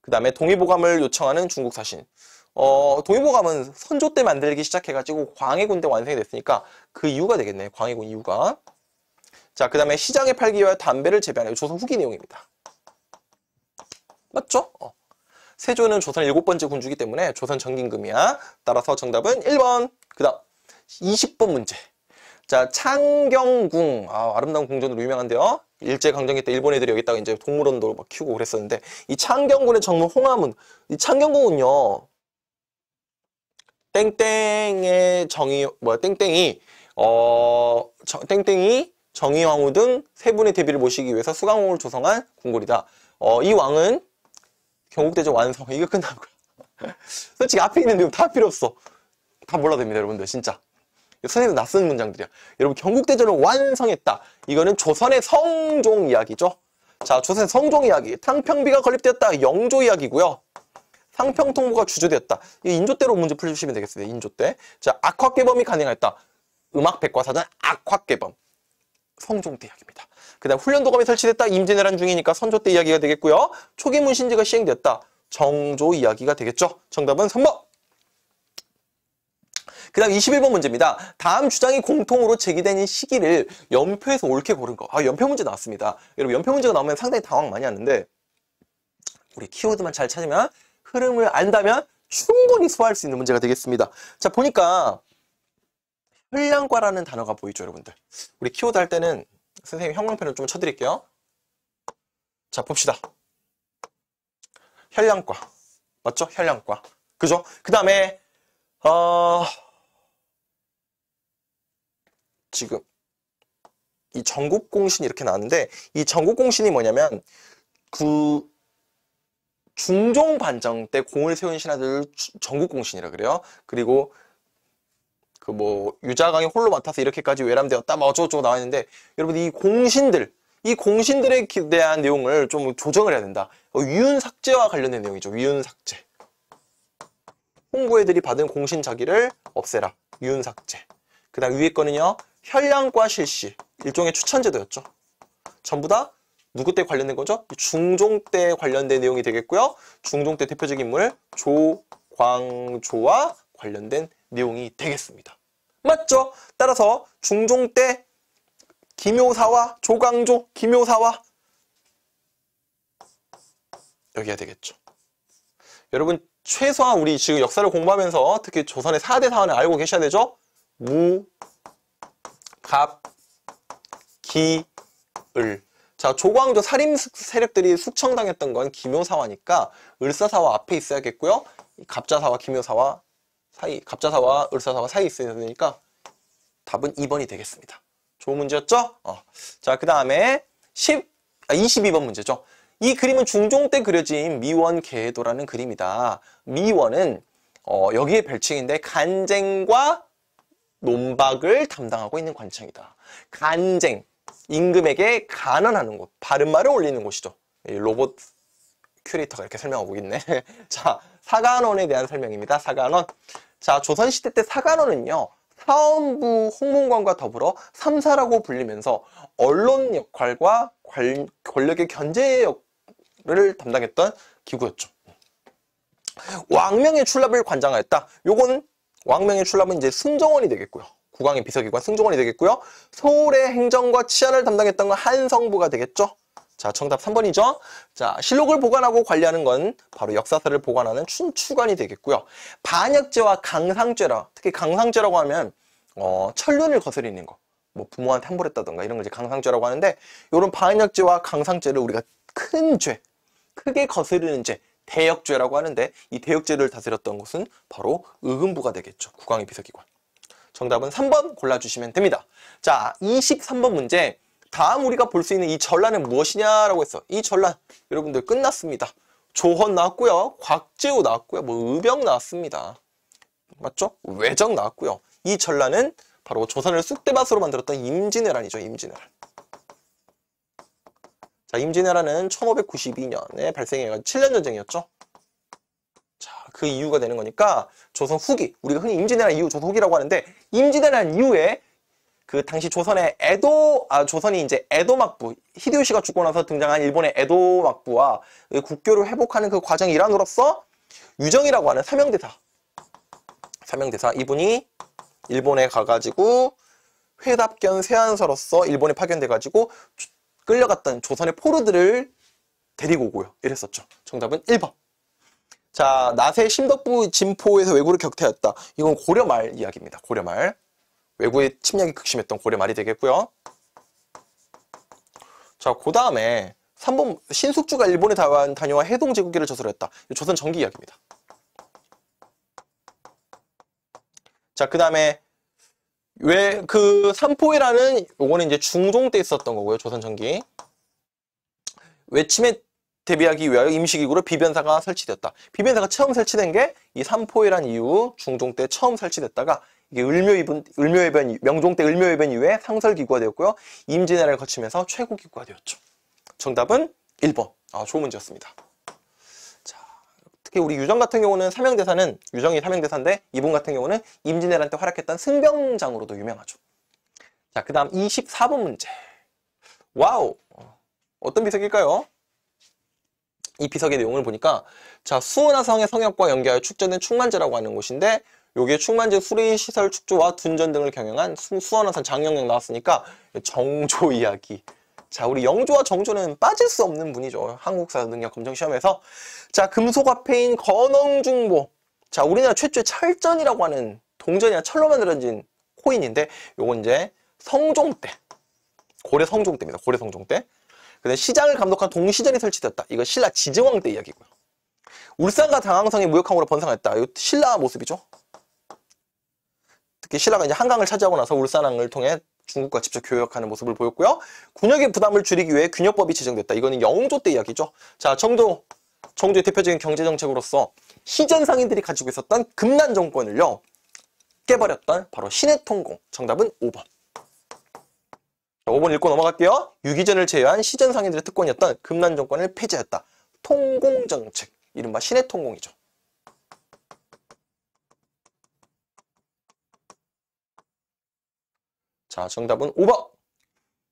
그 다음에 동의보감을 요청하는 중국 사신. 어, 동의보감은 선조 때 만들기 시작해가지고 광해군 때 완성이 됐으니까 그 이유가 되겠네, 광해군 이유가. 자, 그 다음에 시장에 팔기 위하여 담배를 재배하는 조선 후기 내용입니다. 맞죠? 어. 세조는 조선 일곱 번째 군주기 때문에 조선 정긴금이야. 따라서 정답은 1번. 그 다음 20번 문제. 자, 창경궁. 아, 아름다운 궁전으로 유명한데요. 일제강점기 때 일본 애들이 여기다가 이제 동물원도 막 키우고 그랬었는데 이 창경궁의 정문 홍화문. 이 창경궁은요. 땡땡의 정이 뭐야 땡땡이 어 저, 땡땡이 정의왕후 등 세 분의 대비를 모시기 위해서 수강왕후를 조성한 궁궐이다. 어, 이 왕은 경국대전 완성 이거 끝난 거야. 솔직히 앞에 있는 내용 다 필요 없어. 다 몰라도 됩니다 여러분들 진짜. 선생님 도 낯선 문장들이야. 여러분 경국대전을 완성했다. 이거는 조선의 성종 이야기죠. 자 조선의 성종 이야기. 탕평비가 건립되었다. 영조 이야기고요. 상평통보가 주조되었다. 이 인조 때로 문제 풀어주시면 되겠습니다. 인조 때. 자 악화개범이 가능했다. 음악백과사전 악화개범. 성종대 이야기입니다. 그 다음 훈련도감이 설치됐다. 임진왜란 중이니까 선조 때 이야기가 되겠고요. 초기 문신제가 시행됐다. 정조 이야기가 되겠죠. 정답은 3번. 그 다음 21번 문제입니다. 다음 주장이 공통으로 제기된이 시기를 연표에서 옳게 고른 거. 아, 연표 문제 나왔습니다. 여러분, 연표 문제가 나오면 상당히 당황 많이 하는데 우리 키워드만 잘 찾으면 흐름을 안다면 충분히 소화할 수 있는 문제가 되겠습니다. 자, 보니까 흘량과라는 단어가 보이죠 여러분들 우리 키워드 할 때는 선생님 형광펜을 좀 쳐드릴게요 자 봅시다 혈량과 맞죠? 혈량과 그죠? 그 다음에 어... 지금 이 전국공신이 이렇게 나왔는데 이 전국공신이 뭐냐면 그 중종반정 때 공을 세운 신하들 전국공신이라 그래요 그리고 그뭐 유자강이 홀로 맡아서 이렇게까지 외람되었다 막 어쩌고저쩌고 나와있는데 여러분 이 공신들 이 공신들에 대한 내용을 좀 조정을 해야 된다. 위윤 어, 삭제와 관련된 내용이죠. 위윤 삭제. 홍보애들이 받은 공신 자기를 없애라. 위윤 삭제. 그 다음 위에 거는요. 현량과 실시. 일종의 추천제도였죠. 전부 다 누구 때 관련된 거죠? 중종 때 관련된 내용이 되겠고요. 중종 때 대표적인 인물 조광조와 관련된 내용이 되겠습니다. 맞죠? 따라서 중종 때 김효사와 조광조, 김효사와 여기가 되겠죠. 여러분 최소한 우리 지금 역사를 공부하면서 특히 조선의 4대 사원을 알고 계셔야 되죠. 무, 갑, 기, 을. 자, 조광조 살림 세력들이 숙청당했던 건 김효사화니까 을사사화 앞에 있어야겠고요. 갑자사화, 김효사화 사이, 갑자사와 을사사와 사이에 있어야 되니까 답은 2번이 되겠습니다. 좋은 문제였죠? 어. 자, 그 다음에 아, 22번 문제죠. 이 그림은 중종 때 그려진 미원 계도라는 그림이다. 미원은 어, 여기에 별칭인데 간쟁과 논박을 담당하고 있는 관청이다. 간쟁, 임금에게 가난하는 곳, 바른 말을 올리는 곳이죠. 로봇 큐레이터가 이렇게 설명하고 있네. 자, 사관원에 대한 설명입니다. 사관원. 자, 조선시대 때 사관원은요. 사원부 홍문관과 더불어 삼사라고 불리면서 언론 역할과 관, 권 력의 견제 역을 담당했던 기구였죠. 왕명의 출납을 관장하였다. 요건 왕명의 출납은 이제 승정원이 되겠고요. 국왕의 비서기관 승정원이 되겠고요. 서울의 행정과 치안을 담당했던 건 한성부가 되겠죠. 자, 정답 3번이죠. 자, 실록을 보관하고 관리하는 건 바로 역사서를 보관하는 춘추관이 되겠고요. 반역죄와 강상죄라, 특히 강상죄라고 하면 어, 천륜을 거스리는 거, 뭐 부모한테 함부했다던가 이런 걸 이제 강상죄라고 하는데 이런 반역죄와 강상죄를 우리가 큰 죄, 크게 거스르는 죄, 대역죄라고 하는데 이 대역죄를 다스렸던 곳은 바로 의금부가 되겠죠. 국왕의 비서기관. 정답은 3번 골라주시면 됩니다. 자, 23번 문제. 다음 우리가 볼 수 있는 이 전란은 무엇이냐라고 했어. 이 전란 여러분들 끝났습니다. 조헌 나왔고요. 곽재우 나왔고요. 뭐 의병 나왔습니다. 맞죠? 외적 나왔고요. 이 전란은 바로 조선을 쑥대밭으로 만들었던 임진왜란이죠. 임진왜란. 자, 임진왜란은 1592년에 발생해가지고 7년 전쟁이었죠. 자, 그 이유가 되는 거니까 조선 후기, 우리가 흔히 임진왜란 이후 조선 후기라고 하는데 임진왜란 이후에 그 당시 조선의 에도 아 조선이 이제 에도 막부 히데요시가 죽고 나서 등장한 일본의 에도 막부와 그 국교를 회복하는 그 과정 일환으로서 유정이라고 하는 사명대사 사명대사 이분이 일본에 가가지고 회답견 세안서로서 일본에 파견돼가지고 끌려갔던 조선의 포로들을 데리고 오고요. 이랬었죠. 정답은 1번. 자, 나세 심덕부 진포에서 왜구를 격퇴했다. 이건 고려 말 이야기입니다. 고려 말. 외국의 침략이 극심했던 고려 말이 되겠고요. 자, 그 다음에 3번 신숙주가 일본에 다녀와 해동 제국기를 저술했다. 조선 전기 이야기입니다. 자, 그 다음에 왜 그삼포이라는 요거는 이제 중종 때 있었던 거고요. 조선 전기. 외침에 대비하기 위하여 임시기구로 비변사가 설치됐다. 비변사가 처음 설치된 게 이 삼포회란 이후 중종 때 처음 설치됐다가 이게 을묘입은, 을묘해변, 명종 때 을묘해변 이후에 상설기구가 되었고요. 임진왜란을 거치면서 최고기구가 되었죠. 정답은 1번. 아, 좋은 문제였습니다. 자, 특히 우리 유정 같은 경우는 삼형대사는, 유정이 삼형대사인데 이분 같은 경우는 임진왜란 때 활약했던 승병장으로도 유명하죠. 자, 그 다음 24번 문제. 와우! 어떤 비석일까요? 이 비석의 내용을 보니까 자수은화성의 성역과 연계하여 축전된 충만제라고 하는 곳인데 여기에 충만제 수리 시설 축조와 둔전 등을 경영한 수, 원화산 장영영 나왔으니까 정조 이야기. 자, 우리 영조와 정조는 빠질 수 없는 분이죠. 한국사 능력 검정 시험에서. 자, 금속화폐인 건엉중보. 자, 우리나라 최초의 철전이라고 하는 동전이나 철로 만들어진 코인인데 요건 이제 성종 때고래 성종 때입니다. 고래 성종 때. 근데 시장을 감독한 동시전이 설치됐다. 이거 신라 지증왕 때 이야기고요. 울산과 당항성이 무역항으로 번성했다. 이거 신라 모습이죠. 특히 신라가 이제 한강을 차지하고 나서 울산항을 통해 중국과 직접 교역하는 모습을 보였고요. 군역의 부담을 줄이기 위해 균역법이 제정됐다. 이거는 영조 때 이야기죠. 자, 청도 청주의 대표적인 경제 정책으로서 시전 상인들이 가지고 있었던 금난 정권을요. 깨버렸던 바로 신해 통공. 정답은 5번. 자, 5번 읽고 넘어갈게요. 유기전을 제외한 시전 상인들의 특권이었던 금난 정권을 폐지했다. 통공 정책. 이른바 신해 통공이죠. 자, 정답은 5번.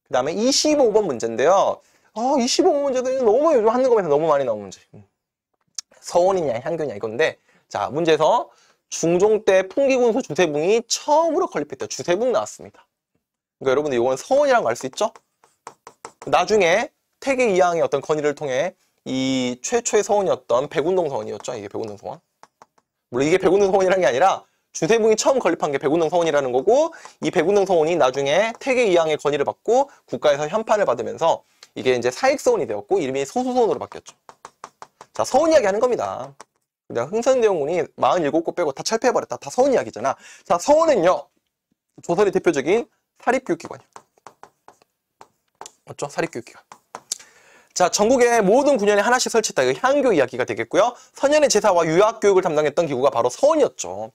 그 다음에 25번 문제인데요. 아, 25번 문제도 너무 요즘 한국어에서 너무 많이 나오는 문제. 음. 서원이냐 향균이냐 이건데 자, 문제에서 중종 때 풍기군수 주세붕이 처음으로 건립했다. 주세붕 나왔습니다. 그러니까 여러분들 이건 서원이라고 알수 있죠? 나중에 태계 이항의 어떤 건의를 통해 이 최초의 서원이었던 백운동 서원이었죠. 이게 백운동 서원. 물론 이게 백운동 서원이라는 게 아니라 주세붕이 처음 건립한 게 백운동 서원이라는 거고 이 백운동 서원이 나중에 태계 이항의 건의를 받고 국가에서 현판을 받으면서 이게 이제 사익서원이 되었고 이름이 소수서원으로 바뀌었죠. 자 서원 이야기 하는 겁니다. 내가 흥선대원군이 47곳 빼고 다 철폐해버렸다. 다 서원 이야기잖아. 자 서원은요. 조선의 대표적인 사립교육기관이요. 맞죠? 사립교육기관. 자, 전국의 모든 군현에 하나씩 설치했다. 이거 향교 이야기가 되겠고요. 선현의 제사와 유학교육을 담당했던 기구가 바로 서원이었죠.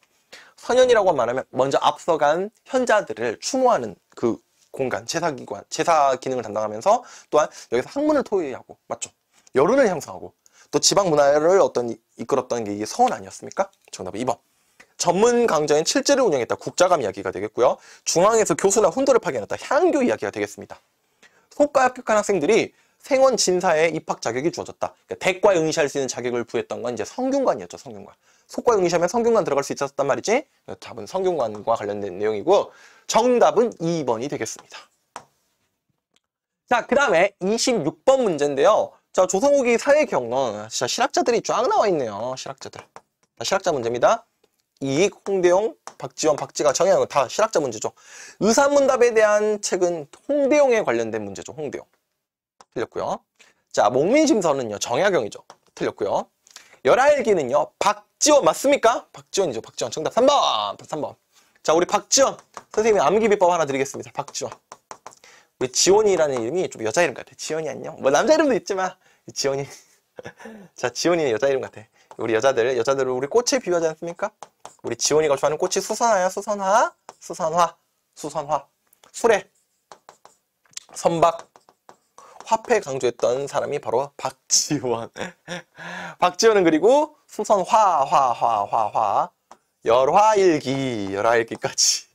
선현이라고 말하면 먼저 앞서간 현자들을 추모하는 그 공간, 제사기관, 제사 기능을 담당하면서 또한 여기서 학문을 토의하고, 맞죠? 여론을 형성하고, 또 지방 문화를 어떤 이끌었던 게 이게 서원 아니었습니까? 정답은 2번. 전문 강좌인 칠제를 운영했다. 국자감 이야기가 되겠고요. 중앙에서 교수나 훈도를 파견했다. 향교 이야기가 되겠습니다. 속과 합격한 학생들이 생원 진사에 입학 자격이 주어졌다. 그러니까 대과에 응시할 수 있는 자격을 부했던건 이제 성균관이었죠, 성균관. 속과 응시험에 성균관 들어갈 수 있었단 말이지. 답은 성균관과 관련된 내용이고 정답은 2번이 되겠습니다. 자, 그 다음에 26번 문제인데요. 자, 조성국이 사회 경론. 진짜 실학자들이 쫙 나와 있네요. 실학자들. 다 실학자 문제입니다. 이익, 홍대용, 박지원, 박지가, 정영 다 실학자 문제죠. 의사문답에 대한 책은 홍대용에 관련된 문제죠. 홍대용. 틀렸고요. 자, 목민심서는요. 정약용이죠. 틀렸고요. 열하일기는요. 박 박지원 맞습니까? 박지원이죠. 박지원 정답 3번. 3번. 자 우리 박지원 선생님이 암기 비법 하나 드리겠습니다. 박지원. 우리 지원이라는 이름이 좀 여자 이름 같아. 지원이 안녕. 뭐 남자 이름도 있지만 지원이. 자지원이 여자 이름 같아. 우리 여자들 여자들을 우리 꽃에 비유하지 않습니까? 우리 지원이가 좋아하는 꽃이 수선화야 수선화 수선화 수선화 수레 선박 화폐 강조했던 사람이 바로 박지원 박지원은 그리고 승선 화, 화, 화, 화, 화. 열화일기, 열화일기까지.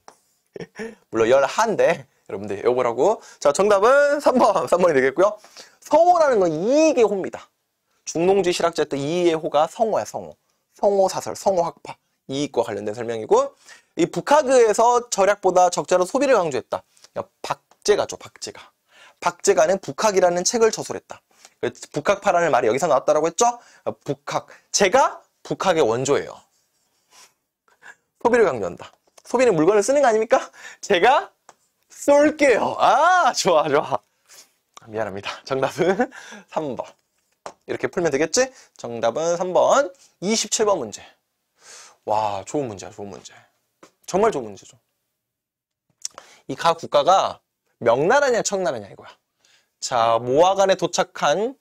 물론 열한데 여러분들 요거라고. 자, 정답은 3번. 3번이 되겠고요. 성호라는 건 이익의 호입니다. 중농지 실학제 때 이익의 호가 성호야, 성호. 성호사설, 성호학파. 이익과 관련된 설명이고 이 북학에서 절약보다 적절한 소비를 강조했다. 박제가죠, 박제가. 박제가는 북학이라는 책을 저술했다. 그 북학파라는 말이 여기서 나왔다고 했죠? 북학. 제가 북학의 원조예요. 소비를 강조한다. 소비는 물건을 쓰는 거 아닙니까? 제가 쏠게요. 아, 좋아, 좋아. 아, 미안합니다. 정답은 3번. 이렇게 풀면 되겠지? 정답은 3번. 27번 문제. 와, 좋은 문제야, 좋은 문제. 정말 좋은 문제죠. 이 각 국가가 명나라냐 청나라냐 이거야. 자, 모화관에 도착한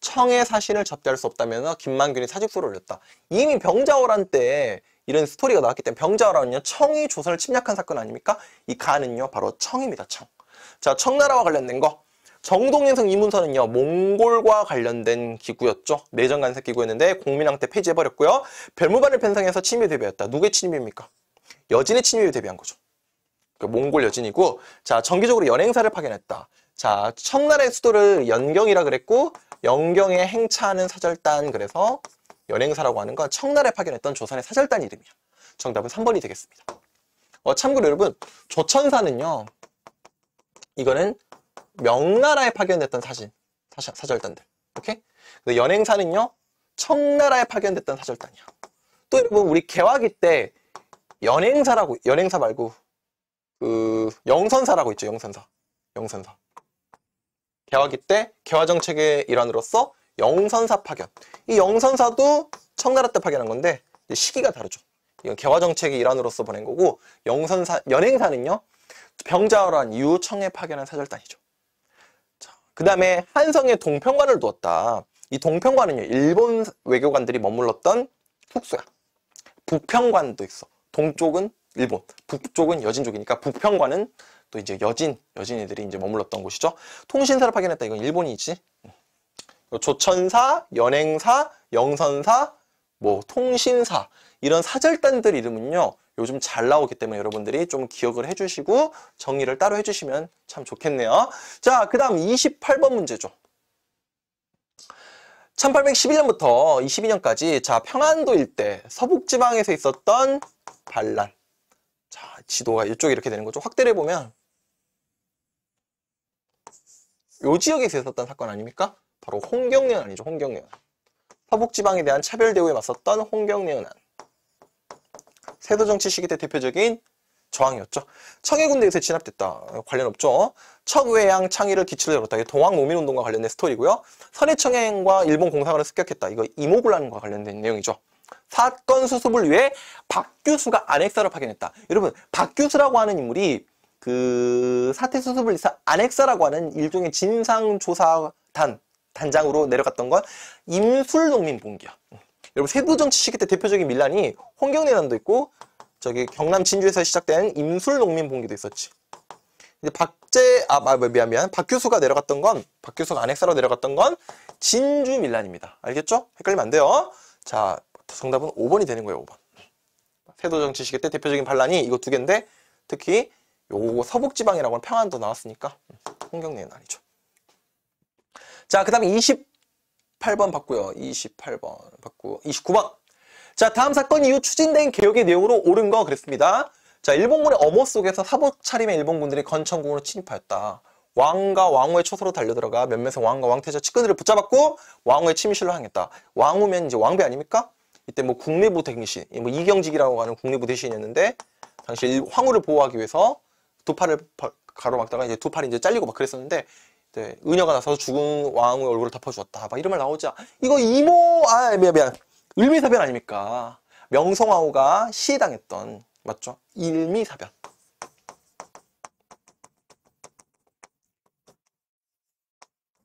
청의 사신을 접대할 수 없다면서 김만균이 사직서를 올렸다. 이미 병자호란 때 이런 스토리가 나왔기 때문에 병자호란은요. 청이 조선을 침략한 사건 아닙니까? 이 간은요. 바로 청입니다. 청. 자, 청나라와 관련된 거. 정동인성 이문서는요. 몽골과 관련된 기구였죠. 내정간섭 기구였는데 공민왕 때 폐지해버렸고요. 별무반을 편성해서 침입에 대비했다. 누구의 침입입니까? 여진의 침입에 대비한 거죠. 그러니까 몽골 여진이고 자 정기적으로 연행사를 파견했다. 자, 청나라의 수도를 연경이라 그랬고 연경에 행차하는 사절단 그래서 연행사라고 하는 건 청나라에 파견했던 조선의 사절단 이름이야. 정답은 3번이 되겠습니다. 어, 참고로 여러분 조천사는요. 이거는 명나라에 파견됐던 사진, 사, 사절단들. 오케이? 연행사는요. 청나라에 파견됐던 사절단이야. 또 여러분 우리 개화기 때 연행사라고 연행사 말고 그 영선사라고 있죠. 영선사. 영선사. 개화기 때 개화 정책의 일환으로서 영선사 파견. 이 영선사도 청나라 때 파견한 건데 시기가 다르죠. 이건 개화 정책의 일환으로서 보낸 거고 영선사 연행사는요 병자호란 이후 청에 파견한 사절단이죠. 그 다음에 한성에 동평관을 두었다. 이 동평관은요 일본 외교관들이 머물렀던 숙소야. 북평관도 있어. 동쪽은 일본, 북쪽은 여진족이니까 북평관은 또 이제 여진, 여진이들이 이제 머물렀던 곳이죠. 통신사를 파견했다. 이건 일본이지. 음. 조천사, 연행사, 영선사, 뭐 통신사 이런 사절단들 이름은요. 요즘 잘 나오기 때문에 여러분들이 좀 기억을 해주시고 정리를 따로 해주시면 참 좋겠네요. 자, 그 다음 28번 문제죠. 1811년부터 22년까지 자 평안도 일대 서북지방에서 있었던 반란 자 지도가 이쪽이 이렇게 되는 거죠. 확대를 해보면 요 지역에서 있었던 사건 아닙니까? 바로 홍경련안이죠. 홍경련 서북지방에 대한 차별 대우에 맞섰던 홍경련안. 세도정치 시기 때 대표적인 저항이었죠. 청해군대에서 진압됐다. 관련 없죠. 청외양 창의를 기치로 열었다. 이게 동학농민운동과 관련된 스토리고요. 선해청해과 일본 공상화를 습격했다. 이거 이모군란과 관련된 내용이죠. 사건 수습을 위해 박규수가 안액사를 파견했다. 여러분 박규수라고 하는 인물이 그 사태 수습을 이사 안핵사라고 하는 일종의 진상조사단 단장으로 내려갔던 건 임술농민봉기야. 음. 여러분 세부정치 시기 때 대표적인 밀란이 홍경내란도 있고 저기 경남 진주에서 시작된 임술농민봉기도 있었지. 이제 박재아 미안 미안 박규수가 내려갔던 건 박규수가 안핵사로 내려갔던 건 진주 밀란입니다. 알겠죠? 헷갈리면 안 돼요. 자 정답은 5번이 되는 거예요. 5번. 세도정치 시기 때 대표적인 반란이 이거 두 개인데 특히 요거 서북지방이라고는 평안도 나왔으니까 홍경래는 아니죠. 자, 그 다음에 28번 봤고요. 28번 봤고 29번. 자, 다음 사건 이후 추진된 개혁의 내용으로 옳은 거 그랬습니다. 자, 일본군의 어머 속에서 사복 차림의 일본군들이 건천궁으로 침입하였다. 왕과 왕후의 초소로 달려들어가 몇몇의 왕과 왕태자 측근들을 붙잡았고 왕후의 침실로 향했다. 왕후면 이제 왕비 아닙니까? 이때 뭐 국내부 대신, 뭐 이경직이라고 하는 국내부 대신이었는데 당시 황후를 보호하기 위해서 두 팔을 가로막다가 이제 두 팔이 이제 잘리고 막 그랬었는데 이제 은녀가 나서 서 죽은 왕의 얼굴을 덮어주었다 막 이런 말 나오자 이거 이모 아 미안 미안 을미사변 아닙니까 명성황후가 시해당했던 맞죠 일미사변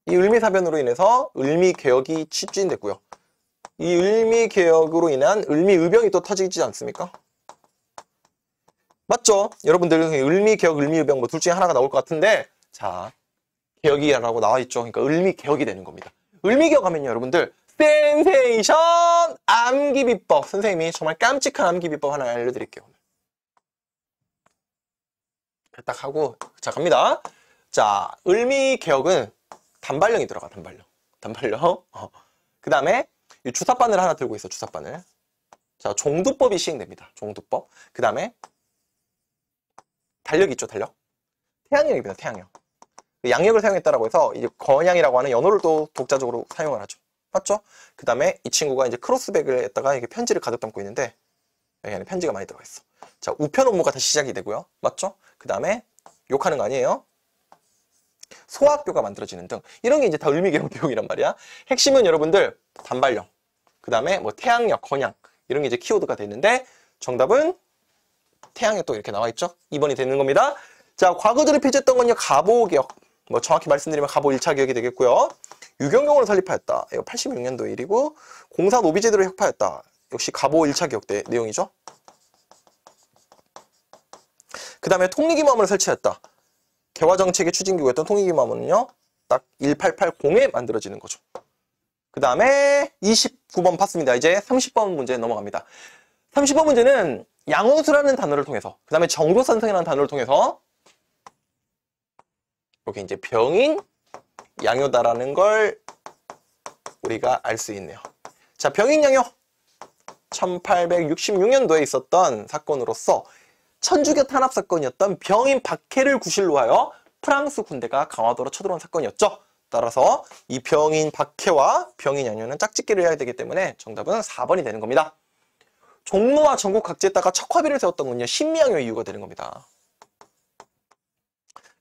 이 을미사변으로 인해서 을미개혁이 칩진됐고요 이 을미개혁으로 인한 을미의병이 또 터지지 않습니까 맞죠? 여러분들 을미 개혁, 을미 유병 뭐 둘 중에 하나가 나올 것 같은데 자 개혁이라고 나와 있죠. 그러니까 을미 개혁이 되는 겁니다. 을미 개혁하면요, 여러분들 센세이션 암기 비법 선생님이 정말 깜찍한 암기 비법 하나 알려드릴게요. 딱 하고 자 갑니다. 자 을미 개혁은 단발령이 들어가 단발령, 단발령. 어. 그 다음에 주사바늘 하나 들고 있어 주사바늘. 자 종두법이 시행됩니다. 종두법. 그 다음에 달력 있죠, 달력? 태양력입니다, 태양력. 그 양력을 사용했다라고 해서 이제 건양이라고 하는 연호를 또 독자적으로 사용을 하죠. 맞죠? 그 다음에 이 친구가 이제 크로스백을 했다가 이게 편지를 가득 담고 있는데 여기 안에 편지가 많이 들어가 있어. 자, 우편 업무가 다 시작이 시 되고요. 맞죠? 그 다음에 욕하는 거 아니에요? 소학교가 만들어지는 등 이런 게 이제 다 을미개혁 비용이란 말이야. 핵심은 여러분들 단발령, 그 다음에 뭐 태양력, 건양 이런 게 이제 키워드가 되는데 정답은 태양이 또 이렇게 나와 있죠? 2번이 되는 겁니다. 자, 과거들을 피했던 건요. 가보기역. 뭐 정확히 말씀드리면 가보 1차 기억이 되겠고요. 유경경으로 설립하였다. 이거 86년도 일이고 공사노비제도를혁파였다 역시 가보 1차 기억 때 내용이죠. 그 다음에 통리기마문을 설치했다. 개화정책의 추진기구였던 통리기마문은요딱 1880에 만들어지는 거죠. 그 다음에 29번 봤습니다. 이제 30번 문제 넘어갑니다. 30번 문제는 양호수라는 단어를 통해서 그 다음에 정도산성이라는 단어를 통해서 이렇게 이제 병인 양효다라는 걸 우리가 알 수 있네요. 자, 병인 양효 1866년도에 있었던 사건으로서 천주교 탄압 사건이었던 병인 박해를 구실로 하여 프랑스 군대가 강화도로 쳐들어온 사건이었죠. 따라서 이 병인 박해와 병인 양효는 짝짓기를 해야 되기 때문에 정답은 4번이 되는 겁니다. 종로와 전국 각지에다가 척화비를 세웠던군요 신미양요의 이유가 되는 겁니다.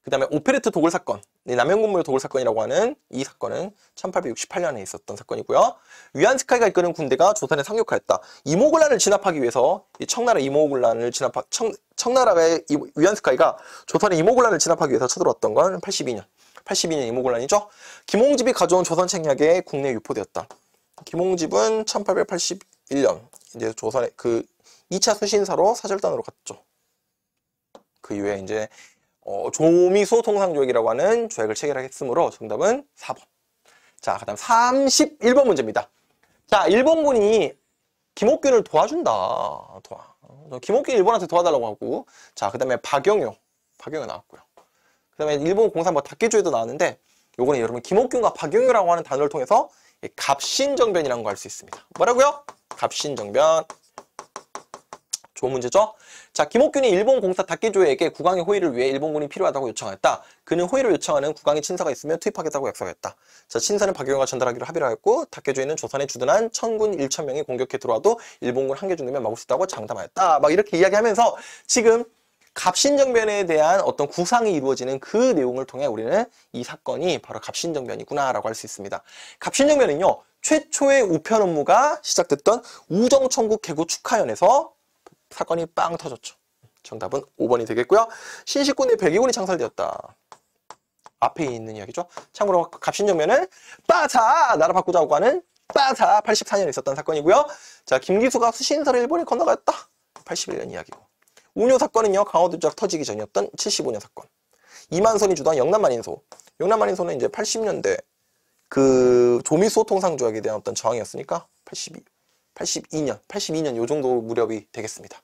그 다음에 오페르트 도굴 사건, 네, 남영군무역 도굴 사건이라고 하는 이 사건은 1868년에 있었던 사건이고요. 위안스카이가 이끄는 군대가 조선에 상륙하였다. 이모군란을 진압하기 위해서 청나라 이모군란을 진압하 청, 청나라의 위안스카이가 조선의 이모군란을 진압하기 위해서 쳐들어왔던 건 82년. 82년 이모군란이죠. 김홍집이 가져온 조선 책략에 국내에 유포되었다. 김홍집은 1881년 이제 조사 그 2차 수신사로 사절단으로 갔죠. 그 이후에 이제 어, 조미소 통상조약이라고 하는 조약을 체결했으므로 정답은 4번. 자, 그다음 31번 문제입니다. 자, 일본군이 김옥균을 도와준다. 도와. 김옥균 일본한테 도와달라고 하고, 자, 그다음에 박영효, 박영효 나왔고요. 그다음에 일본 공산뭐다개주에도 나왔는데, 요거는 여러분 김옥균과 박영효라고 하는 단어를 통해서 갑신정변이라는 걸 알 수 있습니다. 뭐라고요? 갑신정변 좋은 문제죠? 자, 김옥균이 일본 공사 다케조에게 국왕의 호의를 위해 일본군이 필요하다고 요청하였다 그는 호의를 요청하는 국왕의 친사가 있으면 투입하겠다고 약속했다. 자, 친사는 박용호가 전달하기로 합의를 하였고 다케조에는 조선에 주둔한 천군 1천 명이 공격해 들어와도 일본군 한개 정도면 막을 수 있다고 장담하였다. 막 이렇게 이야기하면서 지금 갑신정변에 대한 어떤 구상이 이루어지는 그 내용을 통해 우리는 이 사건이 바로 갑신정변이구나라고 할 수 있습니다. 갑신정변은요. 최초의 우편 업무가 시작됐던 우정천국 개구 축하연에서 사건이 빵 터졌죠. 정답은 5번이 되겠고요. 신식군의 백의군이 창설되었다. 앞에 있는 이야기죠. 참고로 갑신정면은 빠자 나라 바꾸자고 하는 빠자 84년에 있었던 사건이고요. 자 김기수가 수신사를 일본에 건너갔다. 81년 이야기고. 운요 사건은요. 강화도 조작 터지기 전이었던 75년 사건. 이만선이 주도한 영남만인소. 영남만인소는 이제 80년대 그 조미 소통상 조약에 대한 어떤 저항이었으니까 82, 82년, 82년 요 정도 무렵이 되겠습니다.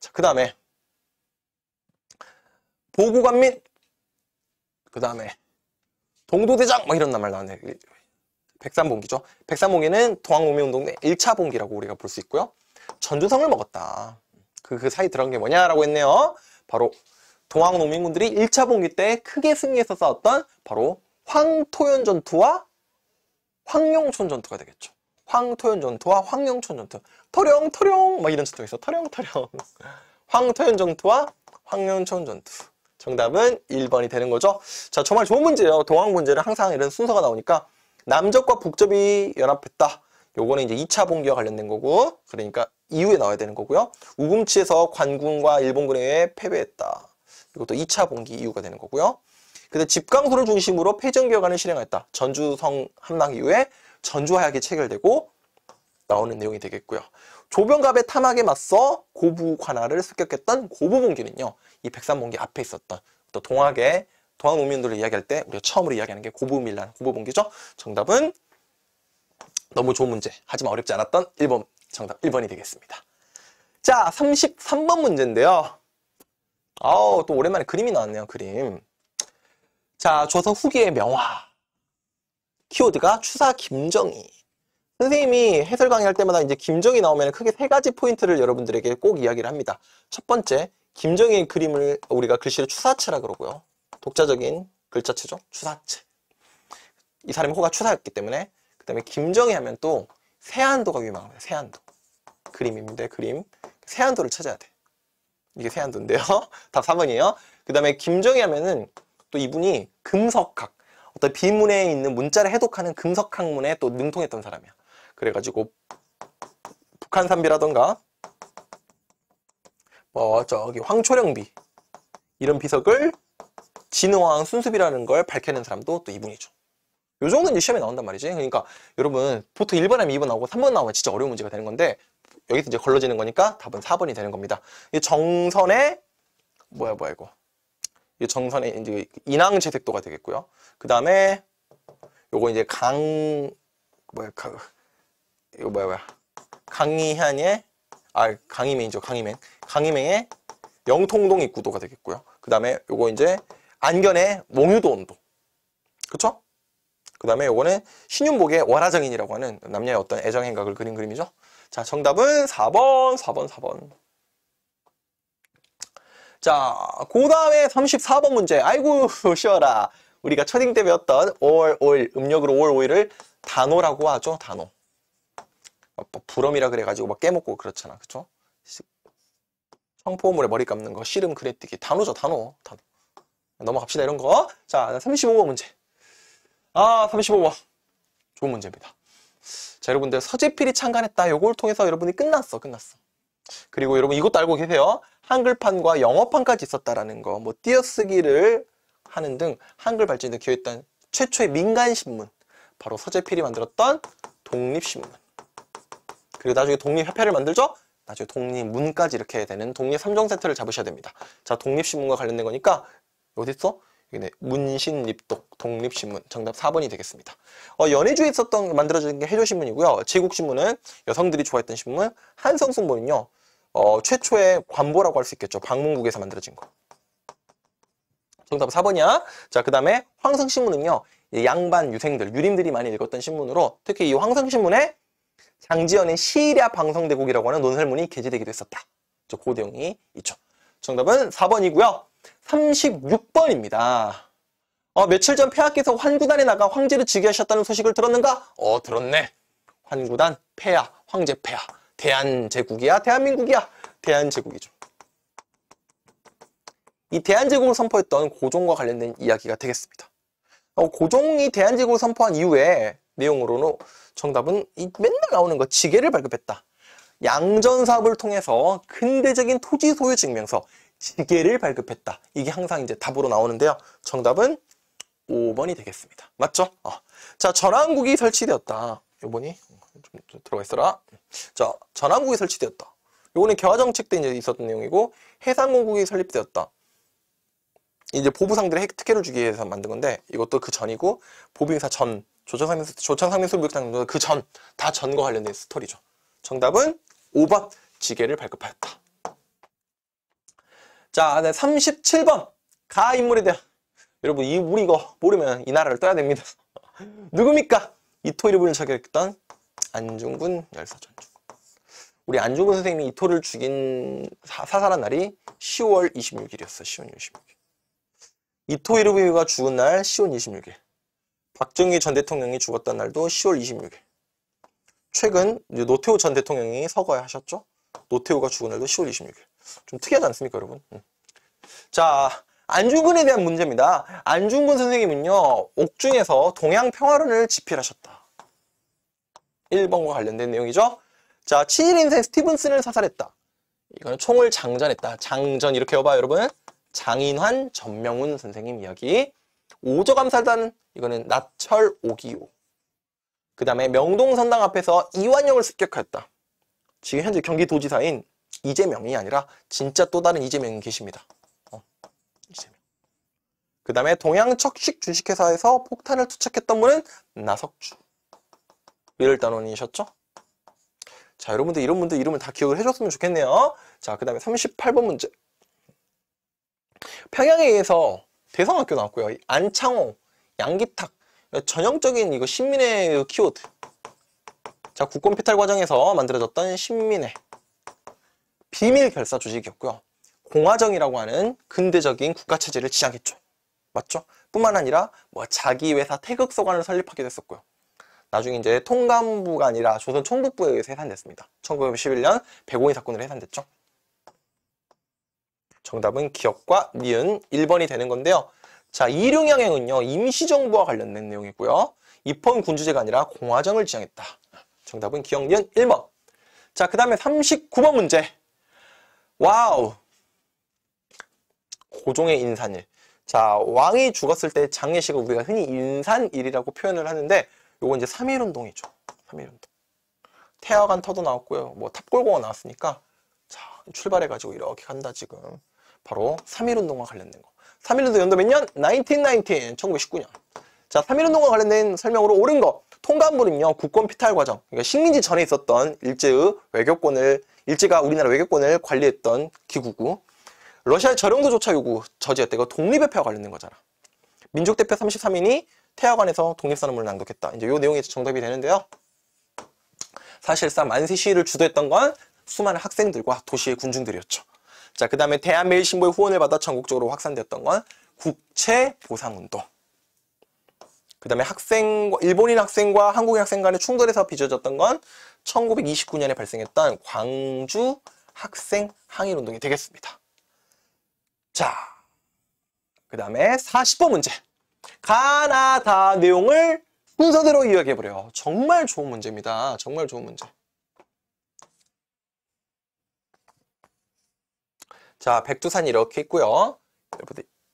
자, 그 다음에 보고관 및그 다음에 동도대장 막 뭐 이런 말 나왔네. 백삼봉기죠. 백삼봉기는 동학농민운동의 1차 봉기라고 우리가 볼 수 있고요. 전조성을 먹었다. 그, 그 사이 들어간 게 뭐냐라고 했네요. 바로 동학농민군들이 1차 봉기 때 크게 승리해서 싸웠던 바로 황토현 전투와 황룡촌 전투가 되겠죠. 황토현 전투와 황룡촌 전투. 토룡 토룡 막 이런 전투가 있어. 터령 터령. 황토현 전투와 황룡촌 전투. 정답은 1번이 되는 거죠. 자, 정말 좋은 문제예요. 동학 문제는 항상 이런 순서가 나오니까 남적과 북적이 연합했다. 요거는 이제 2차 봉기와 관련된 거고 그러니까 이후에 나와야 되는 거고요. 우금치에서 관군과 일본군에 패배했다. 이것도 2차 봉기 이유가 되는 거고요. 그데 집강소를 중심으로 폐정개혁안을 실행했다. 전주성 함락 이후에 전주하약이 체결되고 나오는 내용이 되겠고요. 조병갑의 탐학에 맞서 고부 관할을 습격했던 고부봉기는요. 이 백산봉기 앞에 있었던 또 동학의 동학 농민들을 이야기할 때 우리가 처음으로 이야기하는 게 고부밀란, 고부봉기죠. 정답은 너무 좋은 문제. 하지만 어렵지 않았던 1번 정답 1번이 되겠습니다. 자, 33번 문제인데요. 아우, 또 오랜만에 그림이 나왔네요, 그림. 자, 조선 후기의 명화. 키워드가 추사 김정희. 선생님이 해설 강의할 때마다 이제 김정희 나오면 크게 세 가지 포인트를 여러분들에게 꼭 이야기를 합니다. 첫 번째, 김정희의 그림을 우리가 글씨를 추사체라 그러고요. 독자적인 글자체죠. 추사체. 이사람이 호가 추사였기 때문에 그 다음에 김정희 하면 또 세안도가 유명합니다. 세안도. 그림입니다. 그림. 세안도를 찾아야 돼. 이게 세안도인데요. 답 4번이에요. 그 다음에 김정희 하면은 또 이분이 금석학 어떤 비문에 있는 문자를 해독하는 금석학문에 또 능통했던 사람이야. 그래가지고 북한산비라던가 뭐 저기 황초령비 이런 비석을 진흥왕 순수비라는 걸 밝혀낸 사람도 또 이분이죠. 요 정도는 이제 시험에 나온단 말이지. 그러니까 여러분 보통 1번 하면 2번 나오고 3번 나오면 진짜 어려운 문제가 되는 건데 여기서 이제 걸러지는 거니까 답은 4번이 되는 겁니다. 이 정선의 뭐야 뭐야 이거 이 정선의 이제 인왕 채색도가 되겠고요. 그 다음에 요거 이제 강 뭐야 강 이거 뭐야 뭐야 강희한의 아 강희맹이죠 강희맹 강희맹의 영통동 입구도가 되겠고요. 그 다음에 요거 이제 안견의 몽유도 온도 그렇죠그 다음에 요거는 신윤복의 월화정인이라고 하는 남녀의 어떤 애정행각을 그린 그림이죠. 자 정답은 4번 4번 4번 자, 고 다음에 34번 문제. 아이고, 쉬어라. 우리가 첫인 때 배웠던 5월 5일, 음력으로 5월 5일을 단호라고 하죠, 단호. 부럼이라 그래가지고 막 깨먹고 그렇잖아, 그쵸? 청포물에 머리 감는 거, 씨름 그래뜨기. 단호죠, 단호. 단호. 넘어갑시다, 이런 거. 자, 35번 문제. 아, 35번. 좋은 문제입니다. 자, 여러분들 서재필이 창간했다. 요걸 통해서 여러분이 끝났어, 끝났어. 그리고 여러분 이것도 알고 계세요. 한글판과 영어판까지 있었다라는 거. 뭐 띄어쓰기를 하는 등 한글 발전에 기여했던 최초의 민간 신문. 바로 서재필이 만들었던 독립신문. 그리고 나중에 독립협회를 만들죠? 나중에 독립문까지 이렇게 되는 독립 3정세트를 잡으셔야 됩니다. 자, 독립신문과 관련된 거니까 어디 있어? 네, 문신립독 독립신문 정답 4번이 되겠습니다. 어, 연해주에 있었던 만들어진 게 해조신문이고요. 제국신문은 여성들이 좋아했던 신문 한성승보는요 어, 최초의 관보라고 할 수 있겠죠. 방문국에서 만들어진 거. 정답 4번이야. 자, 그 다음에 황성신문은요. 양반 유생들, 유림들이 많이 읽었던 신문으로 특히 이 황성신문에 장지연의 시리아 방송대국이라고 하는 논설문이 게재되기도 했었다. 저, 고대용이 그 있죠. 정답은 4번이고요. 36번입니다. 어, 며칠 전 폐하께서 환구단에 나가 황제를 즉위하셨다는 소식을 들었는가? 어, 들었네. 환구단, 폐하, 황제 폐하. 대한제국이야, 대한민국이야. 대한제국이죠. 이 대한제국을 선포했던 고종과 관련된 이야기가 되겠습니다. 어, 고종이 대한제국을 선포한 이후에 내용으로는 정답은 이 맨날 나오는 거 지게를 발급했다. 양전사업을 통해서 근대적인 토지 소유 증명서, 지계를 발급했다. 이게 항상 이제 답으로 나오는데요. 정답은 5번이 되겠습니다. 맞죠? 어. 자, 전환국이 설치되었다. 요번이 좀 들어가 있어라. 자, 전환국이 설치되었다. 요거는 개화정책 때 이제 있었던 내용이고 해상공국이 설립되었다. 이제 보부상들의 특혜를 주기 위해서 만든 건데 이것도 그 전이고 보부행사 전 조천상민수 조창상민수 무역장도 그 전 다 전과 관련된 스토리죠. 정답은 5번 지게를 발급하였다. 자, 네, 37번. 가 인물이 돼요. 여러분, 이 우리 이거 모르면 이 나라를 떠야 됩니다. 누굽니까? 이토 일부을 저격했던 안중근 열사 전중. 우리 안중근 선생님이 이토를 죽인 사, 살한 날이 10월 26일이었어. 10월 26일. 이토 이로부미가 죽은 날 10월 26일. 박정희 전 대통령이 죽었던 날도 10월 26일. 최근 노태우 전 대통령이 서거에 하셨죠? 노태우가 죽은 날도 10월 26일. 좀 특이하지 않습니까, 여러분? 음. 자, 안중근에 대한 문제입니다. 안중근 선생님은요, 옥중에서 동양평화론을 집필하셨다. 1번과 관련된 내용이죠. 자, 친일 인생 스티븐슨을 사살했다. 이거는 총을 장전했다. 장전 이렇게 해봐요, 여러분. 장인환, 전명훈 선생님 이야기. 오저감사단 이거는 나철 오기호. 그 다음에 명동선당 앞에서 이완영을 습격했다. 지금 현재 경기도지사인 이재명이 아니라 진짜 또 다른 이재명이 계십니다. 어, 이재명. 그 다음에 동양척식 주식회사에서 폭탄을 투척했던 분은 나석주. 미럴단원이셨죠? 자, 여러분들 이런 분들 이름을 다 기억을 해줬으면 좋겠네요. 자, 그 다음에 38번 문제. 평양에 의해서 대성학교 나왔고요. 안창호, 양기탁, 전형적인 이거 신민의 키워드. 자, 국권 피탈 과정에서 만들어졌던 신민의 비밀 결사 조직이었고요. 공화정이라고 하는 근대적인 국가체제를 지향했죠. 맞죠? 뿐만 아니라 뭐 자기회사 태극소관을 설립하기도 했었고요. 나중에 이제 통감부가 아니라 조선 총독부에 의해서 해산됐습니다. 1911년 백오인 사건으로 해산됐죠. 정답은 기억과 니은 1번이 되는 건데요. 자, 일용양행은요. 임시정부와 관련된 내용이고요. 입헌 군주제가 아니라 공화정을 지향했다. 정답은 기억 니은 1번. 자, 그 다음에 39번 문제. 와우! 고종의 인산일. 자, 왕이 죽었을 때 장례식을 우리가 흔히 인산일이라고 표현을 하는데 요건 이제 3 1 운동이죠. 3 1 운동. 태화관 터도 나왔고요. 뭐 탑골공원 나왔으니까 자, 출발해 가지고 이렇게 간다 지금. 바로 3 1 운동과 관련된 거. 3 1 운동 연도 몇 년? 1919, 1919년. 자, 3 1 운동과 관련된 설명으로 옳은 거. 통감부는요 국권 피탈 과정, 그러니까 식민지 전에 있었던 일제의 외교권을 일제가 우리나라 외교권을 관리했던 기구고 러시아의 저령도 조차 요구 저지했대가 독립의회와 관련된 거잖아. 민족대표 33인이 태화관에서 독립선언문을 낭독했다. 이제 요 내용이 정답이 되는데요. 사실상 만세 시위를 주도했던 건 수많은 학생들과 도시의 군중들이었죠. 자, 그 다음에 대한매일신보의 후원을 받아 전국적으로 확산되었던 건 국채보상운동. 그 다음에 학생, 일본인 학생과 한국인 학생 간의 충돌에서 빚어졌던 건 1929년에 발생했던 광주 학생 항일 운동이 되겠습니다. 자, 그 다음에 40번 문제. 가나다 내용을 순서대로 이야기해보려. 정말 좋은 문제입니다. 정말 좋은 문제. 자, 백두산이 이렇게 있고요.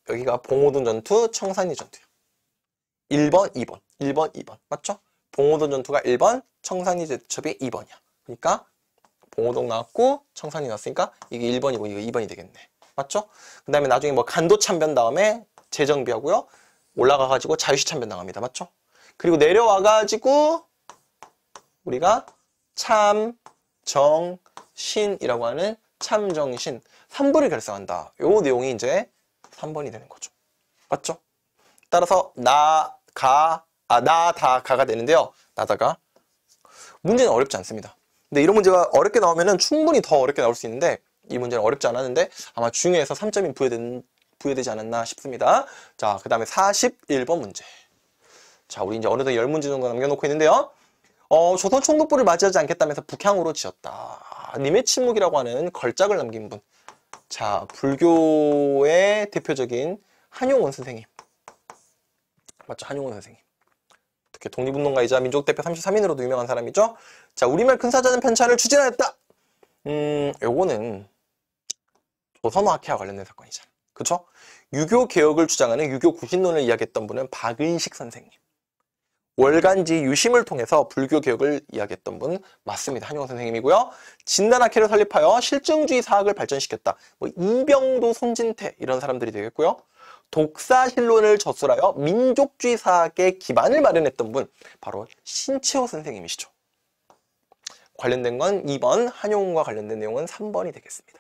여기가 봉오동 전투, 청산리 전투요. 1번, 2번. 1번, 2번. 맞죠? 봉오동 전투가 1번, 청산리 대첩이 2번이야. 그러니까 봉오동 나왔고 청산리 나왔으니까 이게 1번이고 이거 2번이 되겠네. 맞죠? 그 다음에 나중에 뭐 간도 참변 다음에 재정비하고요. 올라가가지고 자유시 참변 나갑니다. 맞죠? 그리고 내려와가지고 우리가 참정신이라고 하는 참정신 3부를 결성한다. 요 내용이 이제 3번이 되는 거죠. 맞죠? 따라서 나, 가, 아, 나 다가가 되는데요. 나다가. 문제는 어렵지 않습니다. 근데 이런 문제가 어렵게 나오면 충분히 더 어렵게 나올 수 있는데 이 문제는 어렵지 않았는데 아마 중에서 3점이 부여된, 부여되지 않았나 싶습니다. 자, 그 다음에 41번 문제. 자, 우리 이제 어느덧 10문제 정도 남겨놓고 있는데요. 어, 조선 총독부를 맞이하지 않겠다면서 북향으로 지었다. 님의 침묵이라고 하는 걸작을 남긴 분. 자, 불교의 대표적인 한용원 선생님. 맞죠? 한용원 선생님. 특히 독립운동가이자 민족대표 33인으로도 유명한 사람이죠. 자, 우리말 근사자는 편찬을 추진하였다. 음, 요거는 조선어 학회와 관련된 사건이잖아. 그쵸? 유교 개혁을 주장하는 유교 구신론을 이야기했던 분은 박은식 선생님. 월간지 유심을 통해서 불교 개혁을 이야기했던 분 맞습니다. 한용 호 선생님이고요. 진단학회를 설립하여 실증주의 사학을 발전시켰다. 뭐 이병도, 손진태 이런 사람들이 되겠고요. 독사신론을 저술하여 민족주의 사학의 기반을 마련했던 분 바로 신채호 선생님이시죠. 관련된 건 2번, 한용과 운 관련된 내용은 3번이 되겠습니다.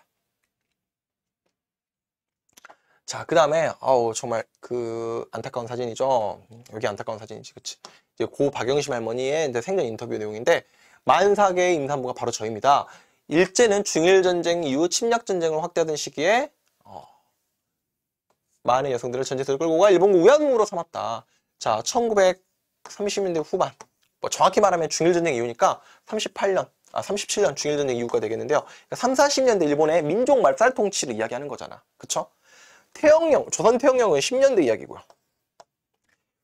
자, 그 다음에 아우 정말 그 안타까운 사진이죠. 여기 안타까운 사진이지, 그치? 이제 고 박영심 할머니의 이제 생전 인터뷰 내용인데 만사계의 임산부가 바로 저입니다. 일제는 중일전쟁 이후 침략전쟁을 확대하던 시기에 많은 여성들을 전쟁터로 끌고 가일본 우양으로 삼았다. 자, 1930년대 후반, 뭐 정확히 말하면 중일전쟁 이후니까 38년, 아 37년 중일전쟁 이후가 되겠는데요. 그러니까 3, 40년대 일본의 민족 말살 통치를 이야기하는 거잖아. 그쵸? 태영령, 조선 태영령은 10년대 이야기고요.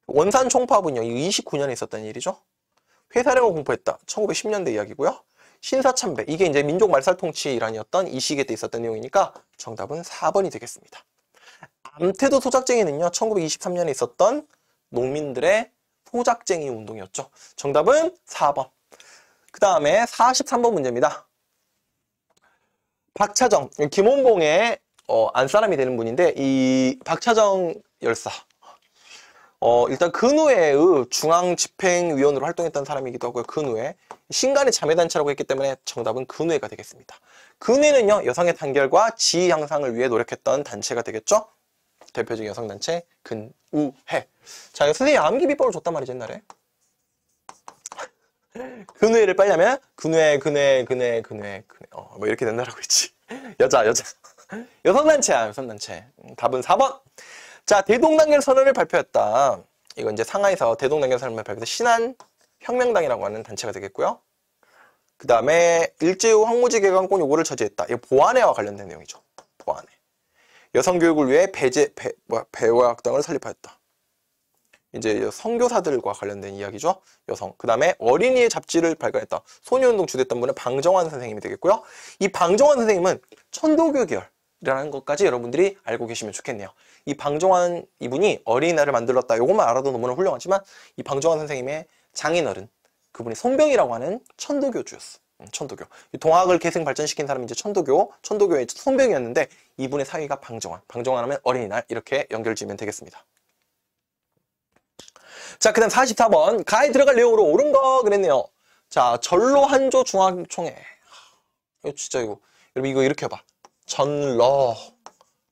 원산 총파업은요, 29년에 있었던 일이죠. 회사령을 공포했다, 1910년대 이야기고요. 신사참배, 이게 이제 민족 말살 통치 일환이었던 이 시기 때 있었던 내용이니까 정답은 4번이 되겠습니다. 남태도 소작쟁이는요. 1923년에 있었던 농민들의 소작쟁이 운동이었죠. 정답은 4번. 그 다음에 43번 문제입니다. 박차정, 김원봉의 어, 안사람이 되는 분인데 이 박차정 열사 어, 일단 근후에의 중앙집행위원으로 활동했던 사람이기도 하고요. 근후에 신간의 자매단체라고 했기 때문에 정답은 근후회가 되겠습니다. 근회는요 여성의 단결과 지위 향상을 위해 노력했던 단체가 되겠죠. 대표적인 여성단체 근우회 자 선생님이 암기 비법을 줬단 말이지 옛날에 근우회를 빨리 하면 근우회 근우회 근우회 근우회 근우회 어, 뭐 이렇게 된다라고 했지 여자 여자 여성단체야 여성단체 음, 답은 4번 자 대동단결 선언을 발표했다 이건 이제 상하에서 대동단결 선언을 발표해서 신한 혁명당이라고 하는 단체가 되겠고요 그 다음에 일제후 황무지 개강권 요구를 저지했다. 이거 보안회와 관련된 내용이죠. 보안회. 여성 교육을 위해 배제 배, 뭐, 배우학당을 설립하였다. 이제 성교사들과 관련된 이야기죠. 여성. 그 다음에 어린이의 잡지를 발간했다. 소녀운동 주도했던 분은 방정환 선생님이 되겠고요. 이 방정환 선생님은 천도교결이라는 것까지 여러분들이 알고 계시면 좋겠네요. 이 방정환 이분이 어린이날을 만들었다. 이것만 알아도 너무나 훌륭하지만 이 방정환 선생님의 장인어른, 그분이 손병이라고 하는 천도교주였어. 음, 천도교. 동학을 계승 발전시킨 사람이 이제 천도교, 천도교의 손병이었는데 이분의 사위가 방정환. 방정환 하면 어린이날 이렇게 연결 지으면 되겠습니다. 자, 그 다음 44번. 가에 들어갈 내용으로 옳은 거 그랬네요. 자, 전로 한조 중앙총회. 이거 진짜 이거. 여러분 이거 이렇게 해봐. 전러.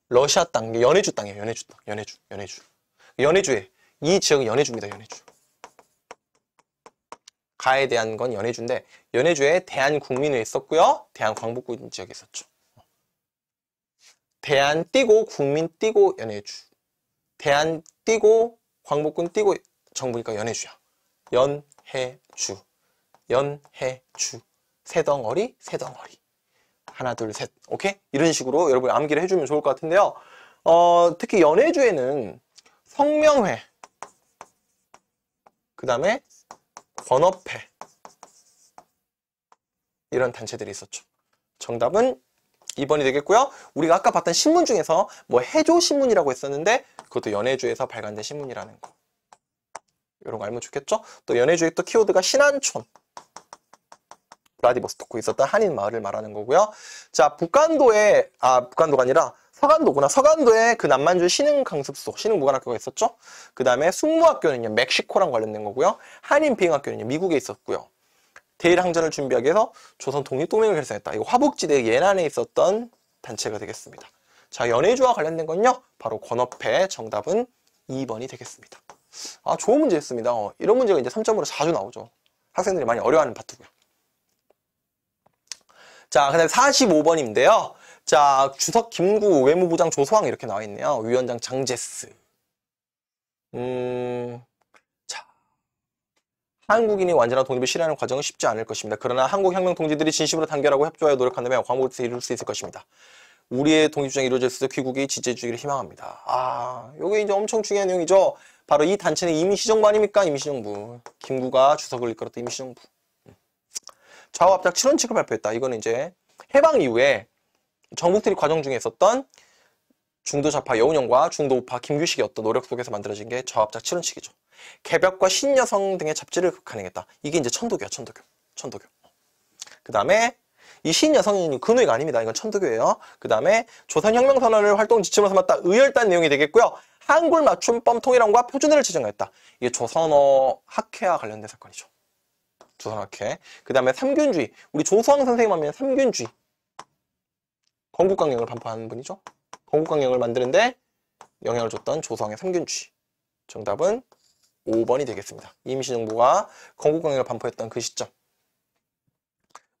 러시아 땅, 연해주 땅이에요. 연해주 땅, 연해주, 연해주. 연해주에. 이 지역은 연해주입니다. 연해주. 가에 대한 건 연해주인데 연해주에 대한국민을 었고요 대한광복군 지역에 있었죠 대한 띄고 국민 띄고 연해주 대한 띄고 광복군 띄고 정부니까 연해주야. 연해주 연해주 새덩어리 새덩어리 하나 둘셋 오케이? 이런 식으로 여러분이 암기를 해주면 좋을 것 같은데요. 어, 특히 연해주에는 성명회 그 다음에 건업회 이런 단체들이 있었죠. 정답은 2번이 되겠고요. 우리가 아까 봤던 신문 중에서 뭐 해조 신문이라고 했었는데 그것도 연해주에서 발간된 신문이라는 거. 이런 거 알면 좋겠죠? 또 연해주의 또 키워드가 신한촌. 블라디보스토크 있었던 한인 마을을 말하는 거고요. 자, 북한도에 아 북한도가 아니라 서간도구나. 서간도에 그 남만주 신흥강습소, 신흥무관학교가 있었죠. 그 다음에 숙무학교는요, 멕시코랑 관련된 거고요. 한인비행학교는요, 미국에 있었고요. 대일항전을 준비하기 위해서 조선 독립동맹을 결성했다. 이거 화북지대 예난에 있었던 단체가 되겠습니다. 자, 연해주와 관련된 건요, 바로 권업회 정답은 2번이 되겠습니다. 아, 좋은 문제였습니다. 어, 이런 문제가 이제 3점으로 자주 나오죠. 학생들이 많이 어려워하는 파트고요. 자, 그 다음에 45번인데요. 자, 주석 김구 외무부장 조소왕 이렇게 나와 있네요. 위원장 장제스. 음, 자. 한국인이 완전한 독립을 실현하는 과정은 쉽지 않을 것입니다. 그러나 한국 혁명 동지들이 진심으로 단결하고 협조하여 노력한다면 광복을 이룰 수 있을 것입니다. 우리의 독립주장이 이루어질 수 있어 귀국이 지지주의를 희망합니다. 아, 요게 이제 엄청 중요한 내용이죠. 바로 이 단체는 임시정부 아닙니까? 임시정부. 김구가 주석을 이끌었던 임시정부. 좌우합작 7원칙을 발표했다. 이거는 이제 해방 이후에 정복 들이 과정 중에 있었던 중도 좌파 여운형과 중도 우파 김규식의 어떤 노력 속에서 만들어진 게좌우합작 7원칙이죠. 개벽과 신여성 등의 잡지를 극한행했다. 이게 이제 천도교야, 천도교. 천도교. 그 다음에 이 신여성은 근우가 아닙니다. 이건 천도교예요. 그 다음에 조선혁명선언을 활동 지침으로 삼았다. 의열단 내용이 되겠고요. 한글 맞춤법 통일안과 표준어를 제정했다. 이게 조선어 학회와 관련된 사건이죠. 조선학회그 다음에 삼균주의. 우리 조수왕 선생님 하면 삼균주의. 건국강령을 반포하는 분이죠. 건국강령을 만드는데 영향을 줬던 조성의 삼균주의. 정답은 5번이 되겠습니다. 임시정부가 건국강령을 반포했던 그 시점.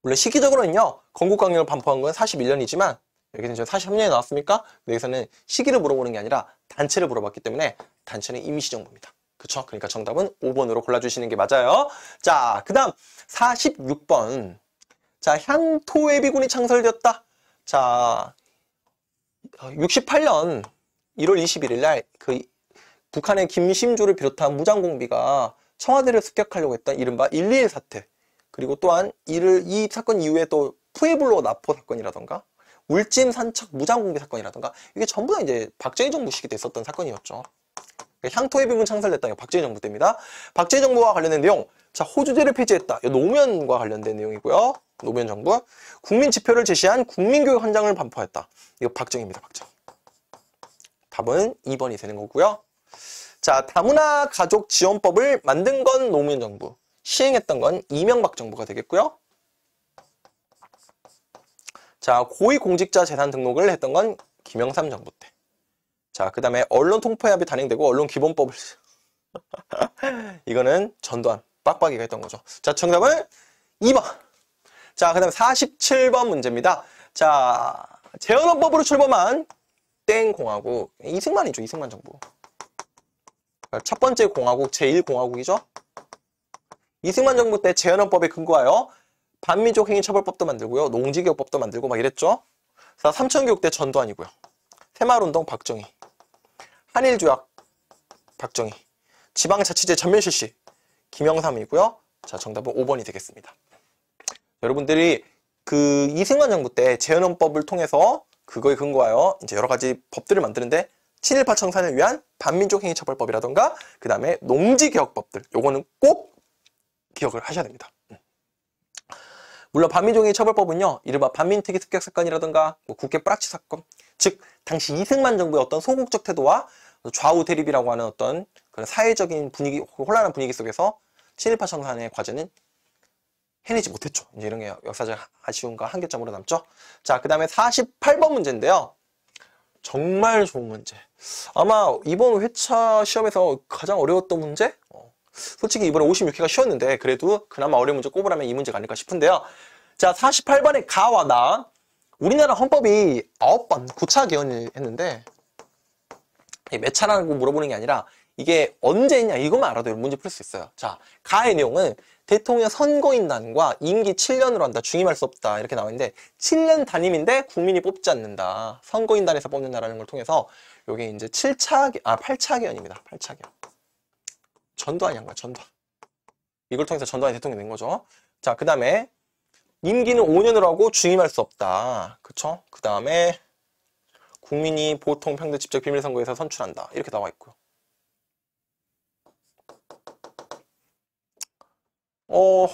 물론 시기적으로는요. 건국강령을 반포한 건 41년이지만 여기는 지금 43년에 나왔습니까 네, 여기서는 시기를 물어보는 게 아니라 단체를 물어봤기 때문에 단체는 임시정부입니다. 그렇죠 그러니까 정답은 5번으로 골라주시는 게 맞아요. 자, 어, 그 다음 46번. 자, 향토예비군이 창설되었다. 자, 68년 1월 21일 날그 북한의 김심조를 비롯한 무장공비가 청와대를 습격하려고 했던 이른바 121 사태 그리고 또한 이를 이 사건 이후에 또 푸에블로 나포 사건이라던가 울진 산척 무장공비 사건이라던가 이게 전부 다 이제 박정희 정부 시기 때 있었던 사건이었죠. 그러니까 향토의 비분 창설됐다. 박정희 정부 때입니다. 박정희 정부와 관련된 내용. 자, 호주제를 폐지했다. 이 노무현과 관련된 내용이고요. 노무현 정부. 국민 지표를 제시한 국민교육 현장을 반포했다. 이거 박정희입니다. 박정희. 답은 2번이 되는 거고요. 자, 다문화 가족 지원법을 만든 건 노무현 정부. 시행했던 건 이명박 정부가 되겠고요. 자, 고위공직자 재산 등록을 했던 건 김영삼 정부 때. 자, 그 다음에 언론 통폐합이 단행되고 언론 기본법을 이거는 전두환 빡빡이가 했던 거죠. 자, 정답은 2번. 자, 그 다음에 47번 문제입니다. 자, 재헌헌법으로 출범한 땡 공화국. 이승만이죠, 이승만 정부. 그러니까 첫 번째 공화국, 제1공화국이죠. 이승만 정부 때 재헌헌법에 근거하여 반민족 행위처벌법도 만들고요. 농지개혁법도 만들고 막 이랬죠. 자, 삼천교육 때 전두환이고요. 새마을운동 박정희. 한일조약 박정희 지방자치제 전면 실시 김영삼이고요. 자 정답은 5번이 되겠습니다. 여러분들이 그 이승만 정부 때 재헌헌법을 통해서 그거에 근거하여 이제 여러 가지 법들을 만드는데 친일파 청산을 위한 반민족 행위처벌법이라던가 그 다음에 농지개혁법들 요거는 꼭 기억을 하셔야 됩니다. 음. 물론 반민족 행위처벌법은요 이른바 반민특위 습격사건이라던가 뭐 국회 뿌락치 사건 즉 당시 이승만 정부의 어떤 소극적 태도와 좌우 대립이라고 하는 어떤 그런 사회적인 분위기 혼란한 분위기 속에서 친일파 청산의 과제는 해내지 못했죠. 이제 이런 게 역사적 아쉬움과 한계점으로 남죠. 자, 그 다음에 48번 문제인데요. 정말 좋은 문제. 아마 이번 회차 시험에서 가장 어려웠던 문제? 어. 솔직히 이번에 56회가 쉬웠는데 그래도 그나마 어려운 문제 꼽으라면 이 문제가 아닐까 싶은데요. 자, 48번의 가와 나 우리나라 헌법이 9번 9차 개헌을 했는데 몇 차라고 물어보는 게 아니라 이게 언제 냐 이것만 알아도 문제 풀 수 있어요. 자, 가의 내용은 대통령 선거인단과 임기 7년으로 한다. 중임할 수 없다. 이렇게 나와 있는데 7년 단임인데 국민이 뽑지 않는다. 선거인단에서 뽑는다라는 걸 통해서 이게 이제 7차 아 8차 개헌입니다. 8차 개헌. 전두환이 한 거야. 전두환. 이걸 통해서 전두환이 대통령이 된 거죠. 자, 그다음에 임기는 5년을 하고 중임할 수 없다. 그쵸? 그 다음에 국민이 보통 평등 직접 비밀선거에서 선출한다. 이렇게 나와 있고요. 어,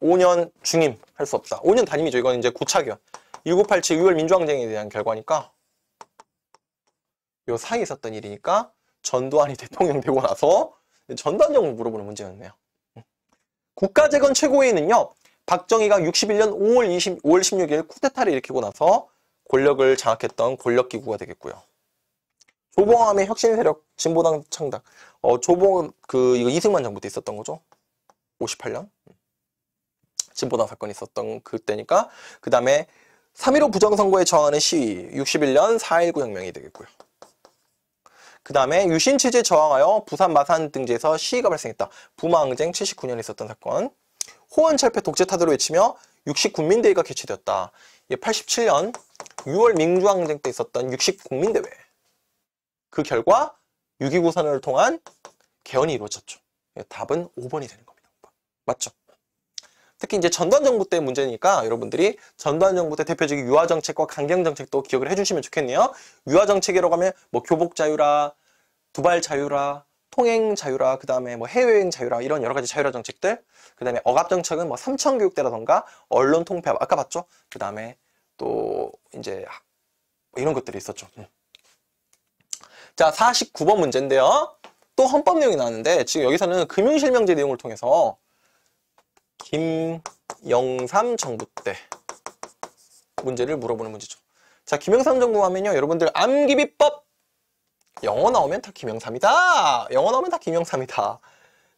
5년 중임 할 수 없다. 5년 단임이죠. 이건 이제 고착이요. 1987 6월 민주항쟁에 대한 결과니까 요 사이에 있었던 일이니까 전두환이 대통령 되고 나서 전두환 정부 물어보는 문제였네요. 국가재건 최고회는요 박정희가 61년 5월, 20, 5월 16일 쿠데타를 일으키고 나서 권력을 장악했던 권력기구가 되겠고요. 조봉암의 혁신 세력, 진보당 창당. 어, 조봉, 그, 이거 이승만 정부 때 있었던 거죠. 58년. 진보당 사건이 있었던 그때니까. 그 다음에 3.15 부정선거에 저항하는 시위. 61년 4.19 혁명이 되겠고요. 그 다음에 유신 체제 저항하여 부산 마산 등지에서 시위가 발생했다. 부마항쟁 79년에 있었던 사건. 호언철폐 독재 타도를 외치며 60 국민대회가 개최되었다. 87년 6월 민주항쟁 때 있었던 60 국민대회. 그 결과 6.29 선언을 통한 개헌이 이루어졌죠. 예, 답은 5번이 되는 겁니다. 맞죠? 특히 이제 전두환정부 때 문제니까 여러분들이 전두환정부 때 대표적인 유화정책과 강경정책도 기억을 해주시면 좋겠네요. 유화정책이라고 하면 뭐 교복자유라, 두발자유라, 통행 자유라 그다음에 뭐 해외여행 자유라 이런 여러 가지 자유라 정책들 그다음에 억압 정책은 뭐 삼천 교육대라던가 언론 통폐합 아까 봤죠? 그다음에 또 이제 뭐 이런 것들이 있었죠. 음. 자, 49번 문제인데요. 또 헌법 내용이 나왔는데 지금 여기서는 금융실명제 내용을 통해서 김영삼 정부 때 문제를 물어보는 문제죠. 자, 김영삼 정부 하면요. 여러분들 암기비법 영어 나오면 다 김영삼이다. 영어 나오면 다 김영삼이다.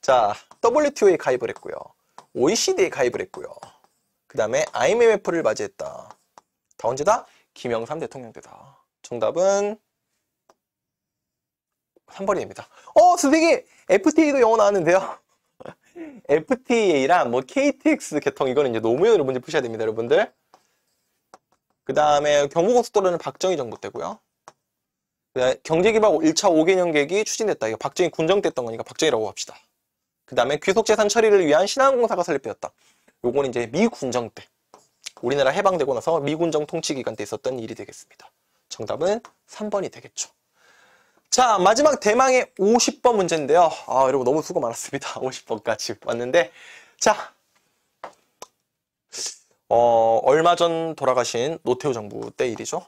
자, WTO에 가입을 했고요. OECD에 가입을 했고요. 그 다음에 IMF를 맞이했다. 다 언제다? 김영삼 대통령 때다. 정답은 3번입니다. 어, 선생님! FTA도 영어 나왔는데요. FTA랑 뭐 KTX 개통 이거는 이제 노무현으로 문제 푸셔야 됩니다, 여러분들. 그 다음에 경부고속도로는 박정희 정부 때고요. 그 경제개발 1차 5개년 계획이 추진됐다. 이거 박정희 군정 때 했던 거니까 박정희라고 합시다. 그 다음에 귀속재산 처리를 위한 신한공사가 설립되었다. 요건 이제 미군정 때. 우리나라 해방되고 나서 미군정 통치기간 때 있었던 일이 되겠습니다. 정답은 3번이 되겠죠. 자 마지막 대망의 50번 문제인데요. 아 여러분 너무 수고 많았습니다. 50번까지 왔는데 자 어, 얼마 전 돌아가신 노태우 정부 때 일이죠.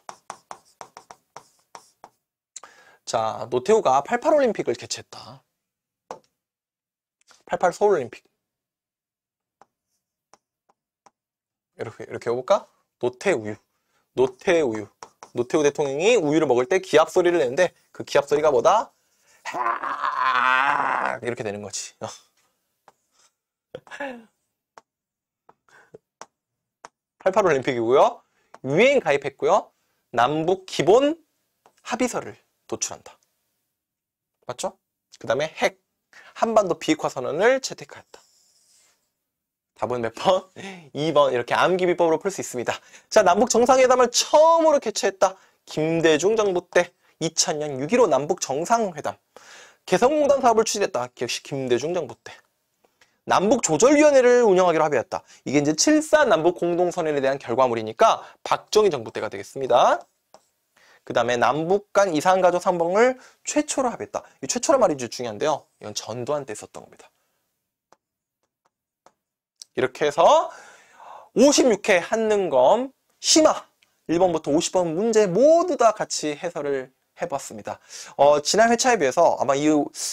자, 노태우가 88 올림픽을 개최했다. 88 서울 올림픽. 이렇게 이렇게 해 볼까? 노태우유. 노태우유. 노태우 대통령이 우유를 먹을 때기압 소리를 내는데 그기압 소리가 뭐다? 이렇게 되는 거지. 8 어. 8 올림픽이고요. 유엔 가입했고요. 남북 기본 합의서를 도출한다. 맞죠? 그 다음에 핵, 한반도 비핵화 선언을 채택하였다. 답은 몇 번? 2번 이렇게 암기 비법으로 풀 수 있습니다. 자 남북 정상회담을 처음으로 개최했다. 김대중 정부 때 2000년 6.15 남북 정상회담 개성공단 사업을 추진했다. 역시 김대중 정부 때 남북 조절위원회를 운영하기로 합의했다. 이게 이제 7 4 남북 공동선언에 대한 결과물이니까 박정희 정부 때가 되겠습니다. 그 다음에 남북 간 이산가족 상봉을 최초로 합의했다. 이최초로 말이 중요한데요. 이건 전두환 때 썼던 겁니다. 이렇게 해서 56회 한능검 심화 1번부터 50번 문제 모두 다 같이 해설을 해봤습니다. 어, 지난 회차에 비해서 아마 이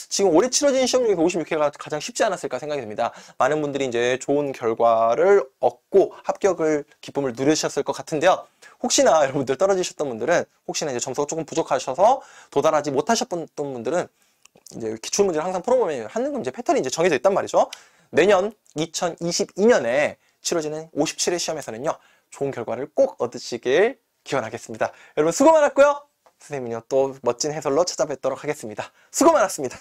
지금 올해 치러진 시험 중에서 56회가 가장 쉽지 않았을까 생각이 듭니다. 많은 분들이 이제 좋은 결과를 얻고 합격을 기쁨을 누리셨을 것 같은데요. 혹시나 여러분들 떨어지셨던 분들은 혹시나 이제 점수가 조금 부족하셔서 도달하지 못하셨던 분들은 이제 기출문제를 항상 풀어보면 하는 건 이제 패턴이 이제 정해져 있단 말이죠. 내년 2022년에 치러지는 57회 시험에서는요. 좋은 결과를 꼭 얻으시길 기원하겠습니다. 여러분 수고 많았고요. 선생님은요 또 멋진 해설로 찾아뵙도록 하겠습니다. 수고 많았습니다.